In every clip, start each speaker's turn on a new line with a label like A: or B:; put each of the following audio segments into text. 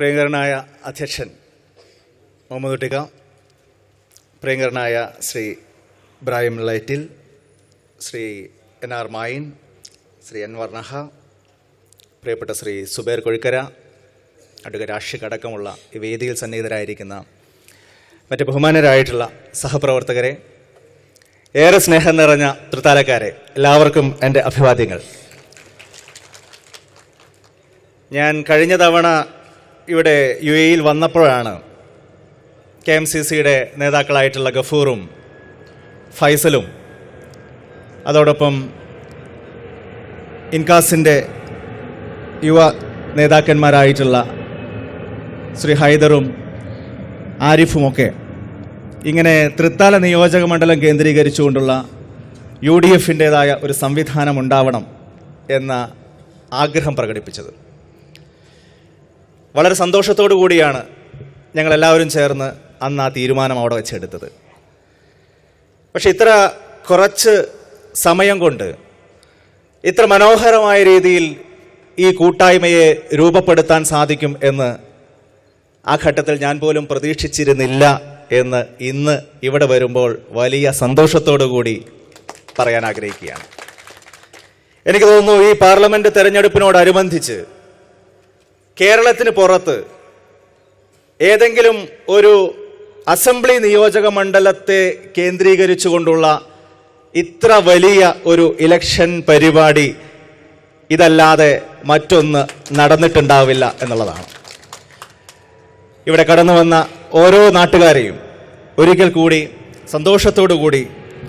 A: പ്രിയങ്കരനായ അധ്യക്ഷൻ മുഹമ്മദ് ഉട്ടിക പ്രിയങ്കരനായ ശ്രീ ഇബ്രാഹിം ലൈറ്റിൽ ശ്രീ എൻ ആർ മായിൻ ശ്രീ അൻവർ നഹ പ്രിയപ്പെട്ട ശ്രീ സുബേർ കൊഴിക്കര അടുക്ക ആഷിഖ് അടക്കമുള്ള ഈ വേദിയിൽ സന്നിഹിതരായിരിക്കുന്ന മറ്റ് ബഹുമാനരായിട്ടുള്ള സഹപ്രവർത്തകരെ ഏറെ സ്നേഹം നിറഞ്ഞ തൃത്താലക്കാരെ എല്ലാവർക്കും എൻ്റെ അഭിവാദ്യങ്ങൾ ഞാൻ കഴിഞ്ഞ തവണ ഇവിടെ യു എയിൽ വന്നപ്പോഴാണ് കെ എം സി സിയുടെ നേതാക്കളായിട്ടുള്ള ഗഫൂറും ഫൈസലും അതോടൊപ്പം ഇൻകാസിൻ്റെ യുവ നേതാക്കന്മാരായിട്ടുള്ള ശ്രീ ഹൈദറും ആരിഫുമൊക്കെ ഇങ്ങനെ തൃത്താല നിയോജക മണ്ഡലം കേന്ദ്രീകരിച്ചുകൊണ്ടുള്ള യു ഡി എഫിൻ്റേതായ ഒരു സംവിധാനം ഉണ്ടാവണം എന്ന ആഗ്രഹം പ്രകടിപ്പിച്ചത് വളരെ സന്തോഷത്തോടു കൂടിയാണ് ഞങ്ങളെല്ലാവരും ചേർന്ന് അന്ന് ആ തീരുമാനം അവിടെ വെച്ചെടുത്തത് പക്ഷെ ഇത്ര കുറച്ച് സമയം കൊണ്ട് ഇത്ര മനോഹരമായ രീതിയിൽ ഈ കൂട്ടായ്മയെ രൂപപ്പെടുത്താൻ സാധിക്കും എന്ന് ആ ഘട്ടത്തിൽ ഞാൻ പോലും പ്രതീക്ഷിച്ചിരുന്നില്ല എന്ന് ഇന്ന് ഇവിടെ വരുമ്പോൾ വലിയ സന്തോഷത്തോടു കൂടി പറയാൻ ആഗ്രഹിക്കുകയാണ് എനിക്ക് തോന്നുന്നു ഈ പാർലമെൻറ്റ് തെരഞ്ഞെടുപ്പിനോടനുബന്ധിച്ച് കേരളത്തിന് പുറത്ത് ഏതെങ്കിലും ഒരു അസംബ്ലി നിയോജക മണ്ഡലത്തെ കേന്ദ്രീകരിച്ചുകൊണ്ടുള്ള ഇത്ര വലിയ ഒരു ഇലക്ഷൻ പരിപാടി ഇതല്ലാതെ മറ്റൊന്ന് നടന്നിട്ടുണ്ടാവില്ല എന്നുള്ളതാണ് ഇവിടെ കടന്നു വന്ന ഓരോ നാട്ടുകാരെയും ഒരിക്കൽ കൂടി സന്തോഷത്തോടു കൂടി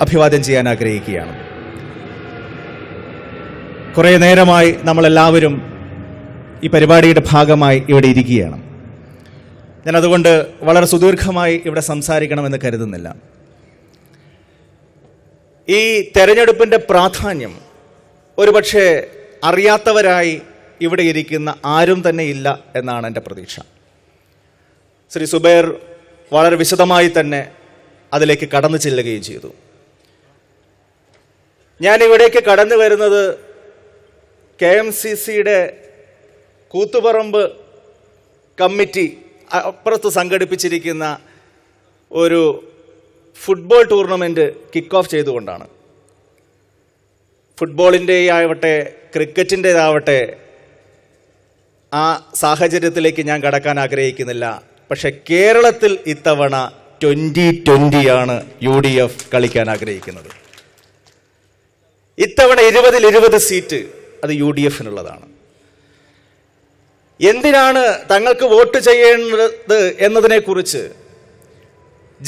A: അഭിവാദ്യം ചെയ്യാൻ ആഗ്രഹിക്കുകയാണ് കുറേ നേരമായി നമ്മളെല്ലാവരും ഈ പരിപാടിയുടെ ഭാഗമായി ഇവിടെ ഇരിക്കുകയാണ് ഞാൻ അതുകൊണ്ട് വളരെ സുദീർഘമായി ഇവിടെ സംസാരിക്കണമെന്ന് കരുതുന്നില്ല ഈ തെരഞ്ഞെടുപ്പിൻ്റെ പ്രാധാന്യം ഒരുപക്ഷെ അറിയാത്തവരായി ഇവിടെ ഇരിക്കുന്ന ആരും തന്നെ ഇല്ല എന്നാണ് എൻ്റെ പ്രതീക്ഷ ശ്രീ സുബൈർ വളരെ വിശദമായി തന്നെ അതിലേക്ക് കടന്നു ചെല്ലുകയും ചെയ്തു ഞാൻ ഇവിടേക്ക് കടന്നു വരുന്നത് കെ എം സി സിയുടെ കൂത്തുപറമ്പ് കമ്മിറ്റി അപ്പുറത്ത് സംഘടിപ്പിച്ചിരിക്കുന്ന ഒരു ഫുട്ബോൾ ടൂർണമെൻറ്റ് കിക്ക് ഓഫ് ചെയ്തുകൊണ്ടാണ് ആവട്ടെ ക്രിക്കറ്റിൻ്റേതാവട്ടെ ആ സാഹചര്യത്തിലേക്ക് ഞാൻ കടക്കാൻ ആഗ്രഹിക്കുന്നില്ല പക്ഷെ കേരളത്തിൽ ഇത്തവണ ട്വൻ്റി ട്വൻ്റിയാണ് യു ഡി എഫ് കളിക്കാൻ ആഗ്രഹിക്കുന്നത് ഇത്തവണ ഇരുപതിൽ ഇരുപത് സീറ്റ് അത് യു ഡി എഫിനുള്ളതാണ് എന്തിനാണ് തങ്ങൾക്ക് വോട്ട് ചെയ്യേണ്ടത് എന്നതിനെക്കുറിച്ച്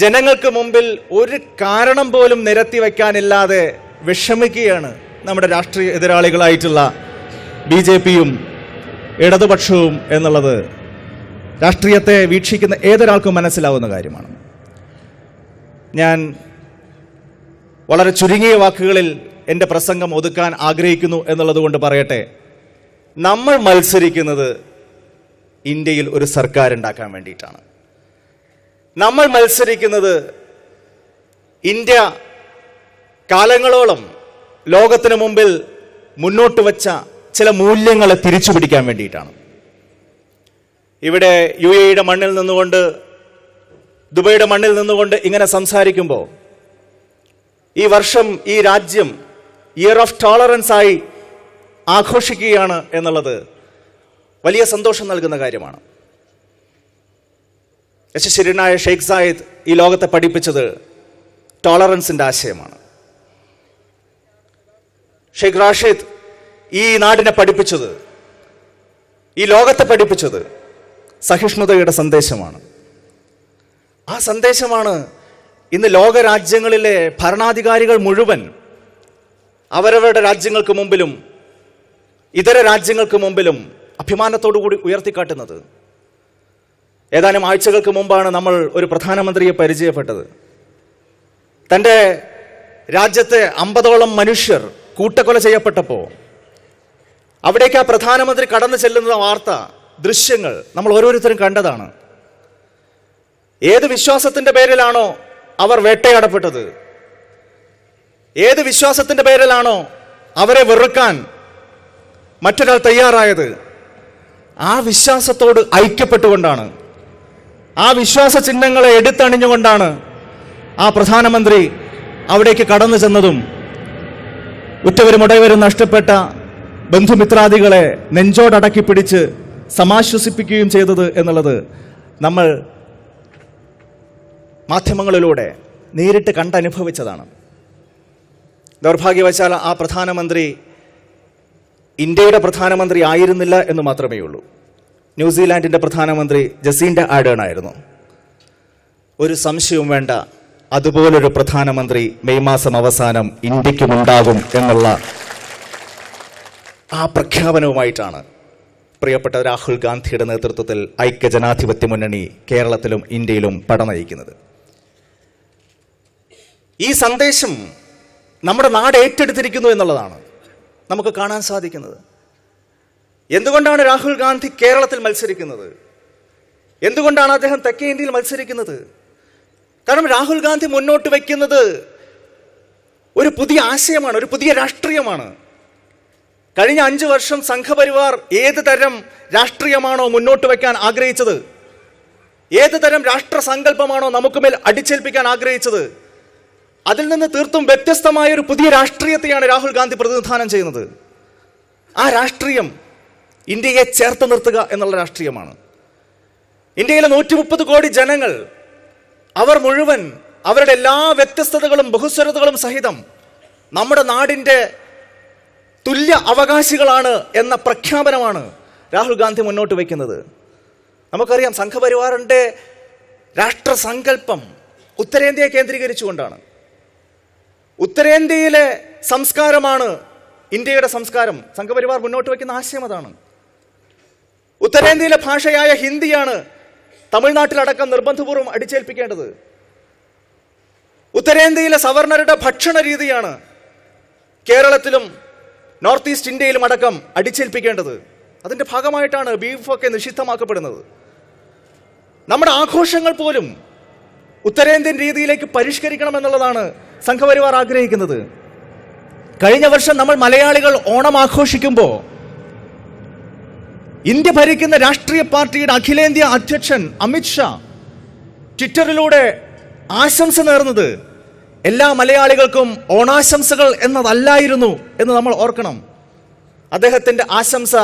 A: ജനങ്ങൾക്ക് മുമ്പിൽ ഒരു കാരണം പോലും നിരത്തി വയ്ക്കാനില്ലാതെ വിഷമിക്കുകയാണ് നമ്മുടെ രാഷ്ട്രീയ എതിരാളികളായിട്ടുള്ള ബി ജെ പിയും ഇടതുപക്ഷവും എന്നുള്ളത് രാഷ്ട്രീയത്തെ വീക്ഷിക്കുന്ന ഏതൊരാൾക്കും മനസ്സിലാവുന്ന കാര്യമാണ് ഞാൻ വളരെ ചുരുങ്ങിയ വാക്കുകളിൽ എൻ്റെ പ്രസംഗം ഒതുക്കാൻ ആഗ്രഹിക്കുന്നു എന്നുള്ളത് കൊണ്ട് പറയട്ടെ നമ്മൾ മത്സരിക്കുന്നത് ഇന്ത്യയിൽ ഒരു സർക്കാർ ഉണ്ടാക്കാൻ വേണ്ടിയിട്ടാണ് നമ്മൾ മത്സരിക്കുന്നത് ഇന്ത്യ കാലങ്ങളോളം ലോകത്തിന് മുമ്പിൽ മുന്നോട്ട് വച്ച ചില മൂല്യങ്ങളെ തിരിച്ചു പിടിക്കാൻ വേണ്ടിയിട്ടാണ് ഇവിടെ യു എയുടെ മണ്ണിൽ നിന്നുകൊണ്ട് ദുബൈയുടെ മണ്ണിൽ നിന്നുകൊണ്ട് ഇങ്ങനെ സംസാരിക്കുമ്പോൾ ഈ വർഷം ഈ രാജ്യം ഇയർ ഓഫ് ടോളറൻസ് ആയി ആഘോഷിക്കുകയാണ് എന്നുള്ളത് വലിയ സന്തോഷം നൽകുന്ന കാര്യമാണ് യശശ്വരനായ ഷെയ്ഖ് സായിദ് ഈ ലോകത്തെ പഠിപ്പിച്ചത് ടോളറൻസിൻ്റെ ആശയമാണ് ഷെയ്ഖ് റാഷിദ് ഈ നാടിനെ പഠിപ്പിച്ചത് ഈ ലോകത്തെ പഠിപ്പിച്ചത് സഹിഷ്ണുതയുടെ സന്ദേശമാണ് ആ സന്ദേശമാണ് ഇന്ന് ലോകരാജ്യങ്ങളിലെ ഭരണാധികാരികൾ മുഴുവൻ അവരവരുടെ രാജ്യങ്ങൾക്ക് മുമ്പിലും ഇതര രാജ്യങ്ങൾക്ക് മുമ്പിലും അഭിമാനത്തോടു കൂടി ഉയർത്തിക്കാട്ടുന്നത് ഏതാനും ആഴ്ചകൾക്ക് മുമ്പാണ് നമ്മൾ ഒരു പ്രധാനമന്ത്രിയെ പരിചയപ്പെട്ടത് തൻ്റെ രാജ്യത്തെ അമ്പതോളം മനുഷ്യർ കൂട്ടക്കൊല ചെയ്യപ്പെട്ടപ്പോൾ അവിടേക്ക് ആ പ്രധാനമന്ത്രി കടന്നു ചെല്ലുന്ന വാർത്ത ദൃശ്യങ്ങൾ നമ്മൾ ഓരോരുത്തരും കണ്ടതാണ് ഏത് വിശ്വാസത്തിൻ്റെ പേരിലാണോ അവർ വേട്ടയാടപ്പെട്ടത് ഏത് വിശ്വാസത്തിൻ്റെ പേരിലാണോ അവരെ വെറുക്കാൻ മറ്റൊരാൾ തയ്യാറായത് ആ വിശ്വാസത്തോട് ഐക്യപ്പെട്ടുകൊണ്ടാണ് ആ വിശ്വാസ ചിഹ്നങ്ങളെ എടുത്തണിഞ്ഞുകൊണ്ടാണ് ആ പ്രധാനമന്ത്രി അവിടേക്ക് കടന്നു ചെന്നതും ഉറ്റവരും ഉടയവരും നഷ്ടപ്പെട്ട ബന്ധുമിത്രാദികളെ നെഞ്ചോടടക്കി പിടിച്ച് സമാശ്വസിപ്പിക്കുകയും ചെയ്തത് എന്നുള്ളത് നമ്മൾ മാധ്യമങ്ങളിലൂടെ നേരിട്ട് കണ്ടനുഭവിച്ചതാണ് ദൗർഭാഗ്യവശാൽ ആ പ്രധാനമന്ത്രി ഇന്ത്യയുടെ പ്രധാനമന്ത്രി ആയിരുന്നില്ല എന്ന് മാത്രമേ ഉള്ളൂ ന്യൂസിലാൻഡിൻ്റെ പ്രധാനമന്ത്രി ജസീൻഡ ആഡേൺ ആയിരുന്നു ഒരു സംശയവും വേണ്ട അതുപോലൊരു പ്രധാനമന്ത്രി മെയ് മാസം അവസാനം ഇന്ത്യക്കുമുണ്ടാകും എന്നുള്ള ആ പ്രഖ്യാപനവുമായിട്ടാണ് പ്രിയപ്പെട്ട രാഹുൽ ഗാന്ധിയുടെ നേതൃത്വത്തിൽ ഐക്യ ജനാധിപത്യ മുന്നണി കേരളത്തിലും ഇന്ത്യയിലും പട നയിക്കുന്നത് ഈ സന്ദേശം നമ്മുടെ നാട് ഏറ്റെടുത്തിരിക്കുന്നു എന്നുള്ളതാണ് നമുക്ക് കാണാൻ സാധിക്കുന്നത് എന്തുകൊണ്ടാണ് രാഹുൽ ഗാന്ധി കേരളത്തിൽ മത്സരിക്കുന്നത് എന്തുകൊണ്ടാണ് അദ്ദേഹം തെക്കേ ഇന്ത്യയിൽ മത്സരിക്കുന്നത് കാരണം രാഹുൽ ഗാന്ധി മുന്നോട്ട് വയ്ക്കുന്നത് ഒരു പുതിയ ആശയമാണ് ഒരു പുതിയ രാഷ്ട്രീയമാണ് കഴിഞ്ഞ അഞ്ച് വർഷം സംഘപരിവാർ ഏത് തരം രാഷ്ട്രീയമാണോ മുന്നോട്ട് വയ്ക്കാൻ ആഗ്രഹിച്ചത് ഏത് തരം രാഷ്ട്ര സങ്കല്പമാണോ നമുക്ക് മേൽ അടിച്ചേൽപ്പിക്കാൻ ആഗ്രഹിച്ചത് അതിൽ നിന്ന് തീർത്തും വ്യത്യസ്തമായ ഒരു പുതിയ രാഷ്ട്രീയത്തെയാണ് രാഹുൽ ഗാന്ധി പ്രതിനിധാനം ചെയ്യുന്നത് ആ രാഷ്ട്രീയം ഇന്ത്യയെ ചേർത്ത് നിർത്തുക എന്നുള്ള രാഷ്ട്രീയമാണ് ഇന്ത്യയിലെ നൂറ്റി മുപ്പത് കോടി ജനങ്ങൾ അവർ മുഴുവൻ അവരുടെ എല്ലാ വ്യത്യസ്തതകളും ബഹുസ്വരതകളും സഹിതം നമ്മുടെ നാടിൻ്റെ തുല്യ അവകാശികളാണ് എന്ന പ്രഖ്യാപനമാണ് രാഹുൽ ഗാന്ധി മുന്നോട്ട് വയ്ക്കുന്നത് നമുക്കറിയാം സംഘപരിവാറിൻ്റെ രാഷ്ട്രസങ്കല്പം ഉത്തരേന്ത്യയെ കേന്ദ്രീകരിച്ചുകൊണ്ടാണ് ഉത്തരേന്ത്യയിലെ സംസ്കാരമാണ് ഇന്ത്യയുടെ സംസ്കാരം സംഘപരിവാർ മുന്നോട്ട് വയ്ക്കുന്ന ആശയം അതാണ് ഉത്തരേന്ത്യയിലെ ഭാഷയായ ഹിന്ദിയാണ് തമിഴ്നാട്ടിലടക്കം നിർബന്ധപൂർവ്വം അടിച്ചേൽപ്പിക്കേണ്ടത് ഉത്തരേന്ത്യയിലെ സവർണരുടെ ഭക്ഷണ രീതിയാണ് കേരളത്തിലും നോർത്ത് ഈസ്റ്റ് ഇന്ത്യയിലും അടക്കം അടിച്ചേൽപ്പിക്കേണ്ടത് അതിൻ്റെ ഭാഗമായിട്ടാണ് ബീഫൊക്കെ നിഷിദ്ധമാക്കപ്പെടുന്നത് നമ്മുടെ ആഘോഷങ്ങൾ പോലും ഉത്തരേന്ത്യൻ രീതിയിലേക്ക് പരിഷ്കരിക്കണം എന്നുള്ളതാണ് സംഘപരിവാർ ആഗ്രഹിക്കുന്നത് കഴിഞ്ഞ വർഷം നമ്മൾ മലയാളികൾ ഓണം ആഘോഷിക്കുമ്പോൾ ഇന്ത്യ ഭരിക്കുന്ന രാഷ്ട്രീയ പാർട്ടിയുടെ അഖിലേന്ത്യാ അധ്യക്ഷൻ അമിത്ഷാ ട്വിറ്ററിലൂടെ ആശംസ നേർന്നത് എല്ലാ മലയാളികൾക്കും ഓണാശംസകൾ എന്നതല്ലായിരുന്നു എന്ന് നമ്മൾ ഓർക്കണം അദ്ദേഹത്തിൻ്റെ ആശംസ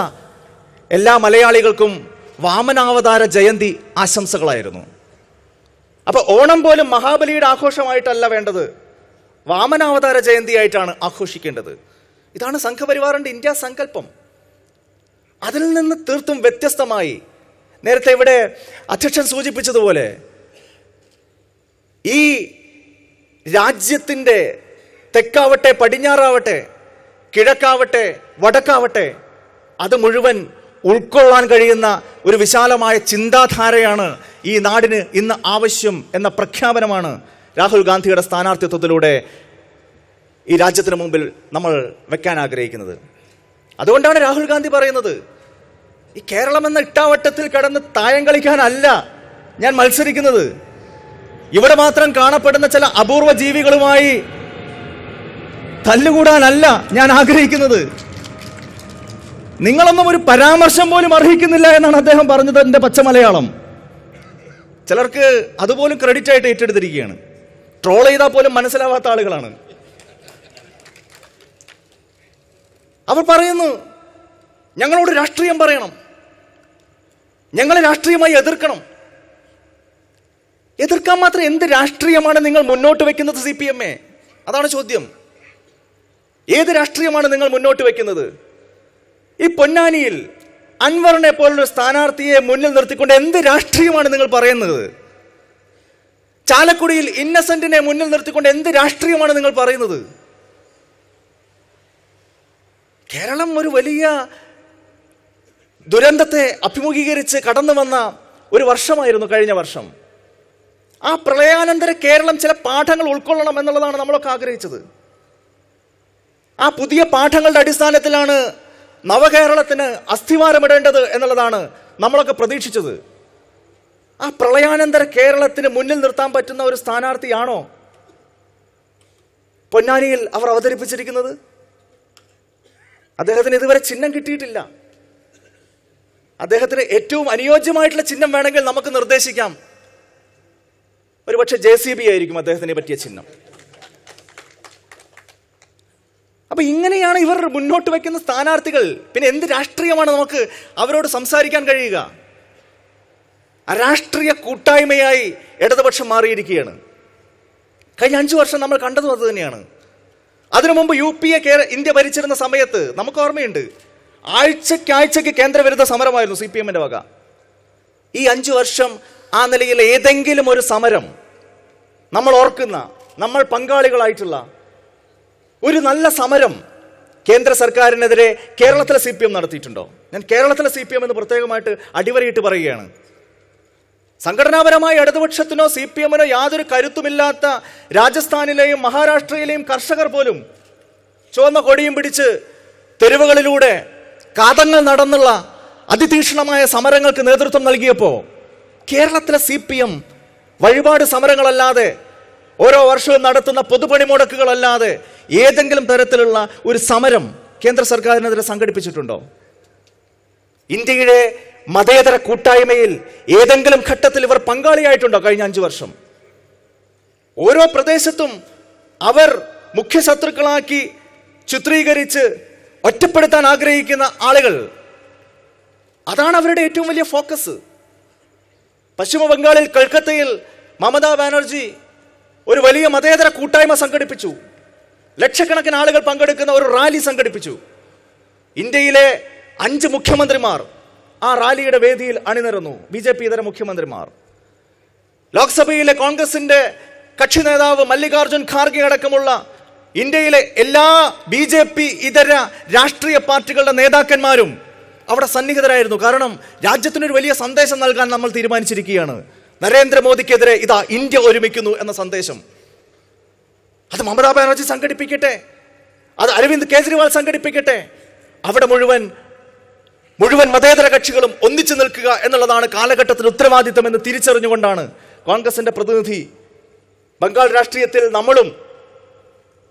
A: എല്ലാ മലയാളികൾക്കും വാമനാവതാര ജയന്തി ആശംസകളായിരുന്നു അപ്പോൾ ഓണം പോലും മഹാബലിയുടെ ആഘോഷമായിട്ടല്ല വേണ്ടത് വാമനാവതാര ജയന്തിയായിട്ടാണ് ആഘോഷിക്കേണ്ടത് ഇതാണ് സംഘപരിവാറിന്റെ ഇന്ത്യ സങ്കല്പം അതിൽ നിന്ന് തീർത്തും വ്യത്യസ്തമായി നേരത്തെ ഇവിടെ അധ്യക്ഷൻ സൂചിപ്പിച്ചതുപോലെ ഈ രാജ്യത്തിൻ്റെ തെക്കാവട്ടെ പടിഞ്ഞാറാവട്ടെ കിഴക്കാവട്ടെ വടക്കാവട്ടെ അത് മുഴുവൻ ഉൾക്കൊള്ളാൻ കഴിയുന്ന ഒരു വിശാലമായ ചിന്താധാരയാണ് ഈ നാടിന് ഇന്ന് ആവശ്യം എന്ന പ്രഖ്യാപനമാണ് രാഹുൽ ഗാന്ധിയുടെ സ്ഥാനാർത്ഥിത്വത്തിലൂടെ ഈ രാജ്യത്തിന് മുമ്പിൽ നമ്മൾ വെക്കാൻ ആഗ്രഹിക്കുന്നത് അതുകൊണ്ടാണ് രാഹുൽ ഗാന്ധി പറയുന്നത് ഈ കേരളം എന്ന ഇട്ടാവട്ടത്തിൽ കടന്ന് തായം കളിക്കാനല്ല ഞാൻ മത്സരിക്കുന്നത് ഇവിടെ മാത്രം കാണപ്പെടുന്ന ചില അപൂർവ ജീവികളുമായി തല്ലുകൂടാനല്ല ഞാൻ ആഗ്രഹിക്കുന്നത് നിങ്ങളൊന്നും ഒരു പരാമർശം പോലും അർഹിക്കുന്നില്ല എന്നാണ് അദ്ദേഹം പറഞ്ഞത് എൻ്റെ പച്ച മലയാളം ചിലർക്ക് അതുപോലും ക്രെഡിറ്റ് ആയിട്ട് ഏറ്റെടുത്തിരിക്കുകയാണ് ട്രോൾ ചെയ്താൽ പോലും മനസ്സിലാവാത്ത ആളുകളാണ് അവർ പറയുന്നു ഞങ്ങളോട് രാഷ്ട്രീയം പറയണം ഞങ്ങളെ രാഷ്ട്രീയമായി എതിർക്കണം എതിർക്കാൻ മാത്രം എന്ത് രാഷ്ട്രീയമാണ് നിങ്ങൾ മുന്നോട്ട് വെക്കുന്നത് സി പി എം എ അതാണ് ചോദ്യം ഏത് രാഷ്ട്രീയമാണ് നിങ്ങൾ മുന്നോട്ട് വെക്കുന്നത് ഈ പൊന്നാനിയിൽ അൻവറിനെ പോലുള്ള സ്ഥാനാർത്ഥിയെ മുന്നിൽ നിർത്തിക്കൊണ്ട് എന്ത് രാഷ്ട്രീയമാണ് നിങ്ങൾ പറയുന്നത് ചാലക്കുടിയിൽ ഇന്നസെന്റിനെ മുന്നിൽ നിർത്തിക്കൊണ്ട് എന്ത് രാഷ്ട്രീയമാണ് നിങ്ങൾ പറയുന്നത് കേരളം ഒരു വലിയ ദുരന്തത്തെ അഭിമുഖീകരിച്ച് കടന്നു വന്ന ഒരു വർഷമായിരുന്നു കഴിഞ്ഞ വർഷം ആ പ്രളയാനന്തര കേരളം ചില പാഠങ്ങൾ ഉൾക്കൊള്ളണം എന്നുള്ളതാണ് നമ്മളൊക്കെ ആഗ്രഹിച്ചത് ആ പുതിയ പാഠങ്ങളുടെ അടിസ്ഥാനത്തിലാണ് നവകേരളത്തിന് അസ്ഥിമാരമിടേണ്ടത് എന്നുള്ളതാണ് നമ്മളൊക്കെ പ്രതീക്ഷിച്ചത് ആ പ്രളയാനന്തര കേരളത്തിന് മുന്നിൽ നിർത്താൻ പറ്റുന്ന ഒരു സ്ഥാനാർത്ഥിയാണോ പൊന്നാനിയിൽ അവർ അവതരിപ്പിച്ചിരിക്കുന്നത് അദ്ദേഹത്തിന് ഇതുവരെ ചിഹ്നം കിട്ടിയിട്ടില്ല അദ്ദേഹത്തിന് ഏറ്റവും അനുയോജ്യമായിട്ടുള്ള ചിഹ്നം വേണമെങ്കിൽ നമുക്ക് നിർദ്ദേശിക്കാം ഒരുപക്ഷെ ജെ സി ബി ആയിരിക്കും അദ്ദേഹത്തിനെ പറ്റിയ ചിഹ്നം അപ്പോൾ ഇങ്ങനെയാണ് ഇവർ മുന്നോട്ട് വയ്ക്കുന്ന സ്ഥാനാർത്ഥികൾ പിന്നെ എന്ത് രാഷ്ട്രീയമാണ് നമുക്ക് അവരോട് സംസാരിക്കാൻ കഴിയുക രാഷ്ട്രീയ കൂട്ടായ്മയായി ഇടതുപക്ഷം മാറിയിരിക്കുകയാണ് കഴിഞ്ഞ അഞ്ച് വർഷം നമ്മൾ കണ്ടതും അത് തന്നെയാണ് അതിനു മുമ്പ് യു പി എ ഇന്ത്യ ഭരിച്ചിരുന്ന സമയത്ത് നമുക്ക് ഓർമ്മയുണ്ട് ആഴ്ചയ്ക്കാഴ്ചയ്ക്ക് കേന്ദ്രവിരുദ്ധ സമരമായിരുന്നു സി പി എമ്മിൻ്റെ വക ഈ അഞ്ച് വർഷം ആ നിലയിൽ ഏതെങ്കിലും ഒരു സമരം നമ്മൾ ഓർക്കുന്ന നമ്മൾ പങ്കാളികളായിട്ടുള്ള ഒരു നല്ല സമരം കേന്ദ്ര സർക്കാരിനെതിരെ കേരളത്തിലെ സി പി എം നടത്തിയിട്ടുണ്ടോ ഞാൻ കേരളത്തിലെ സി പി എം എന്ന് പ്രത്യേകമായിട്ട് അടിവരയിട്ട് പറയുകയാണ് സംഘടനാപരമായ ഇടതുപക്ഷത്തിനോ സി പി എമ്മിനോ യാതൊരു കരുത്തുമില്ലാത്ത രാജസ്ഥാനിലെയും മഹാരാഷ്ട്രയിലെയും കർഷകർ പോലും ചുവന്ന കൊടിയും പിടിച്ച് തെരുവുകളിലൂടെ കാതങ്ങൾ നടന്നുള്ള അതിതീക്ഷണമായ സമരങ്ങൾക്ക് നേതൃത്വം നൽകിയപ്പോൾ കേരളത്തിലെ സി പി എം വഴിപാട് സമരങ്ങളല്ലാതെ ഓരോ വർഷവും നടത്തുന്ന പൊതുപണിമുടക്കുകളല്ലാതെ ഏതെങ്കിലും തരത്തിലുള്ള ഒരു സമരം കേന്ദ്ര സർക്കാരിനെതിരെ സംഘടിപ്പിച്ചിട്ടുണ്ടോ ഇന്ത്യയുടെ മതേതര കൂട്ടായ്മയിൽ ഏതെങ്കിലും ഘട്ടത്തിൽ ഇവർ പങ്കാളിയായിട്ടുണ്ടോ കഴിഞ്ഞ അഞ്ചു വർഷം ഓരോ പ്രദേശത്തും അവർ മുഖ്യ ശത്രുക്കളാക്കി ചിത്രീകരിച്ച് ഒറ്റപ്പെടുത്താൻ ആഗ്രഹിക്കുന്ന ആളുകൾ അതാണ് അവരുടെ ഏറ്റവും വലിയ ഫോക്കസ് പശ്ചിമ ബംഗാളിൽ കൽക്കത്തയിൽ മമതാ ബാനർജി ഒരു വലിയ മതേതര കൂട്ടായ്മ സംഘടിപ്പിച്ചു ലക്ഷക്കണക്കിന് ആളുകൾ പങ്കെടുക്കുന്ന ഒരു റാലി സംഘടിപ്പിച്ചു ഇന്ത്യയിലെ അഞ്ച് മുഖ്യമന്ത്രിമാർ ആ റാലിയുടെ വേദിയിൽ അണിനിരന്നു ബി ജെ പി ഇതര മുഖ്യമന്ത്രിമാർ ലോക്സഭയിലെ കോൺഗ്രസിന്റെ കക്ഷി നേതാവ് മല്ലികാർജുൻ ഖാർഗെ അടക്കമുള്ള ഇന്ത്യയിലെ എല്ലാ ബി ജെ പി ഇതര രാഷ്ട്രീയ പാർട്ടികളുടെ നേതാക്കന്മാരും അവിടെ സന്നിഹിതരായിരുന്നു കാരണം രാജ്യത്തിനൊരു വലിയ സന്ദേശം നൽകാൻ നമ്മൾ തീരുമാനിച്ചിരിക്കുകയാണ് നരേന്ദ്രമോദിക്കെതിരെ ഇതാ ഇന്ത്യ ഒരുമിക്കുന്നു എന്ന സന്ദേശം അത് മമതാ ബാനർജി സംഘടിപ്പിക്കട്ടെ അത് അരവിന്ദ് കേജ്രിവാൾ സംഘടിപ്പിക്കട്ടെ അവിടെ മുഴുവൻ മുഴുവൻ മതേതര കക്ഷികളും ഒന്നിച്ചു നിൽക്കുക എന്നുള്ളതാണ് കാലഘട്ടത്തിൽ ഉത്തരവാദിത്തം എന്ന് തിരിച്ചറിഞ്ഞുകൊണ്ടാണ് കോൺഗ്രസിന്റെ പ്രതിനിധി ബംഗാൾ രാഷ്ട്രീയത്തിൽ നമ്മളും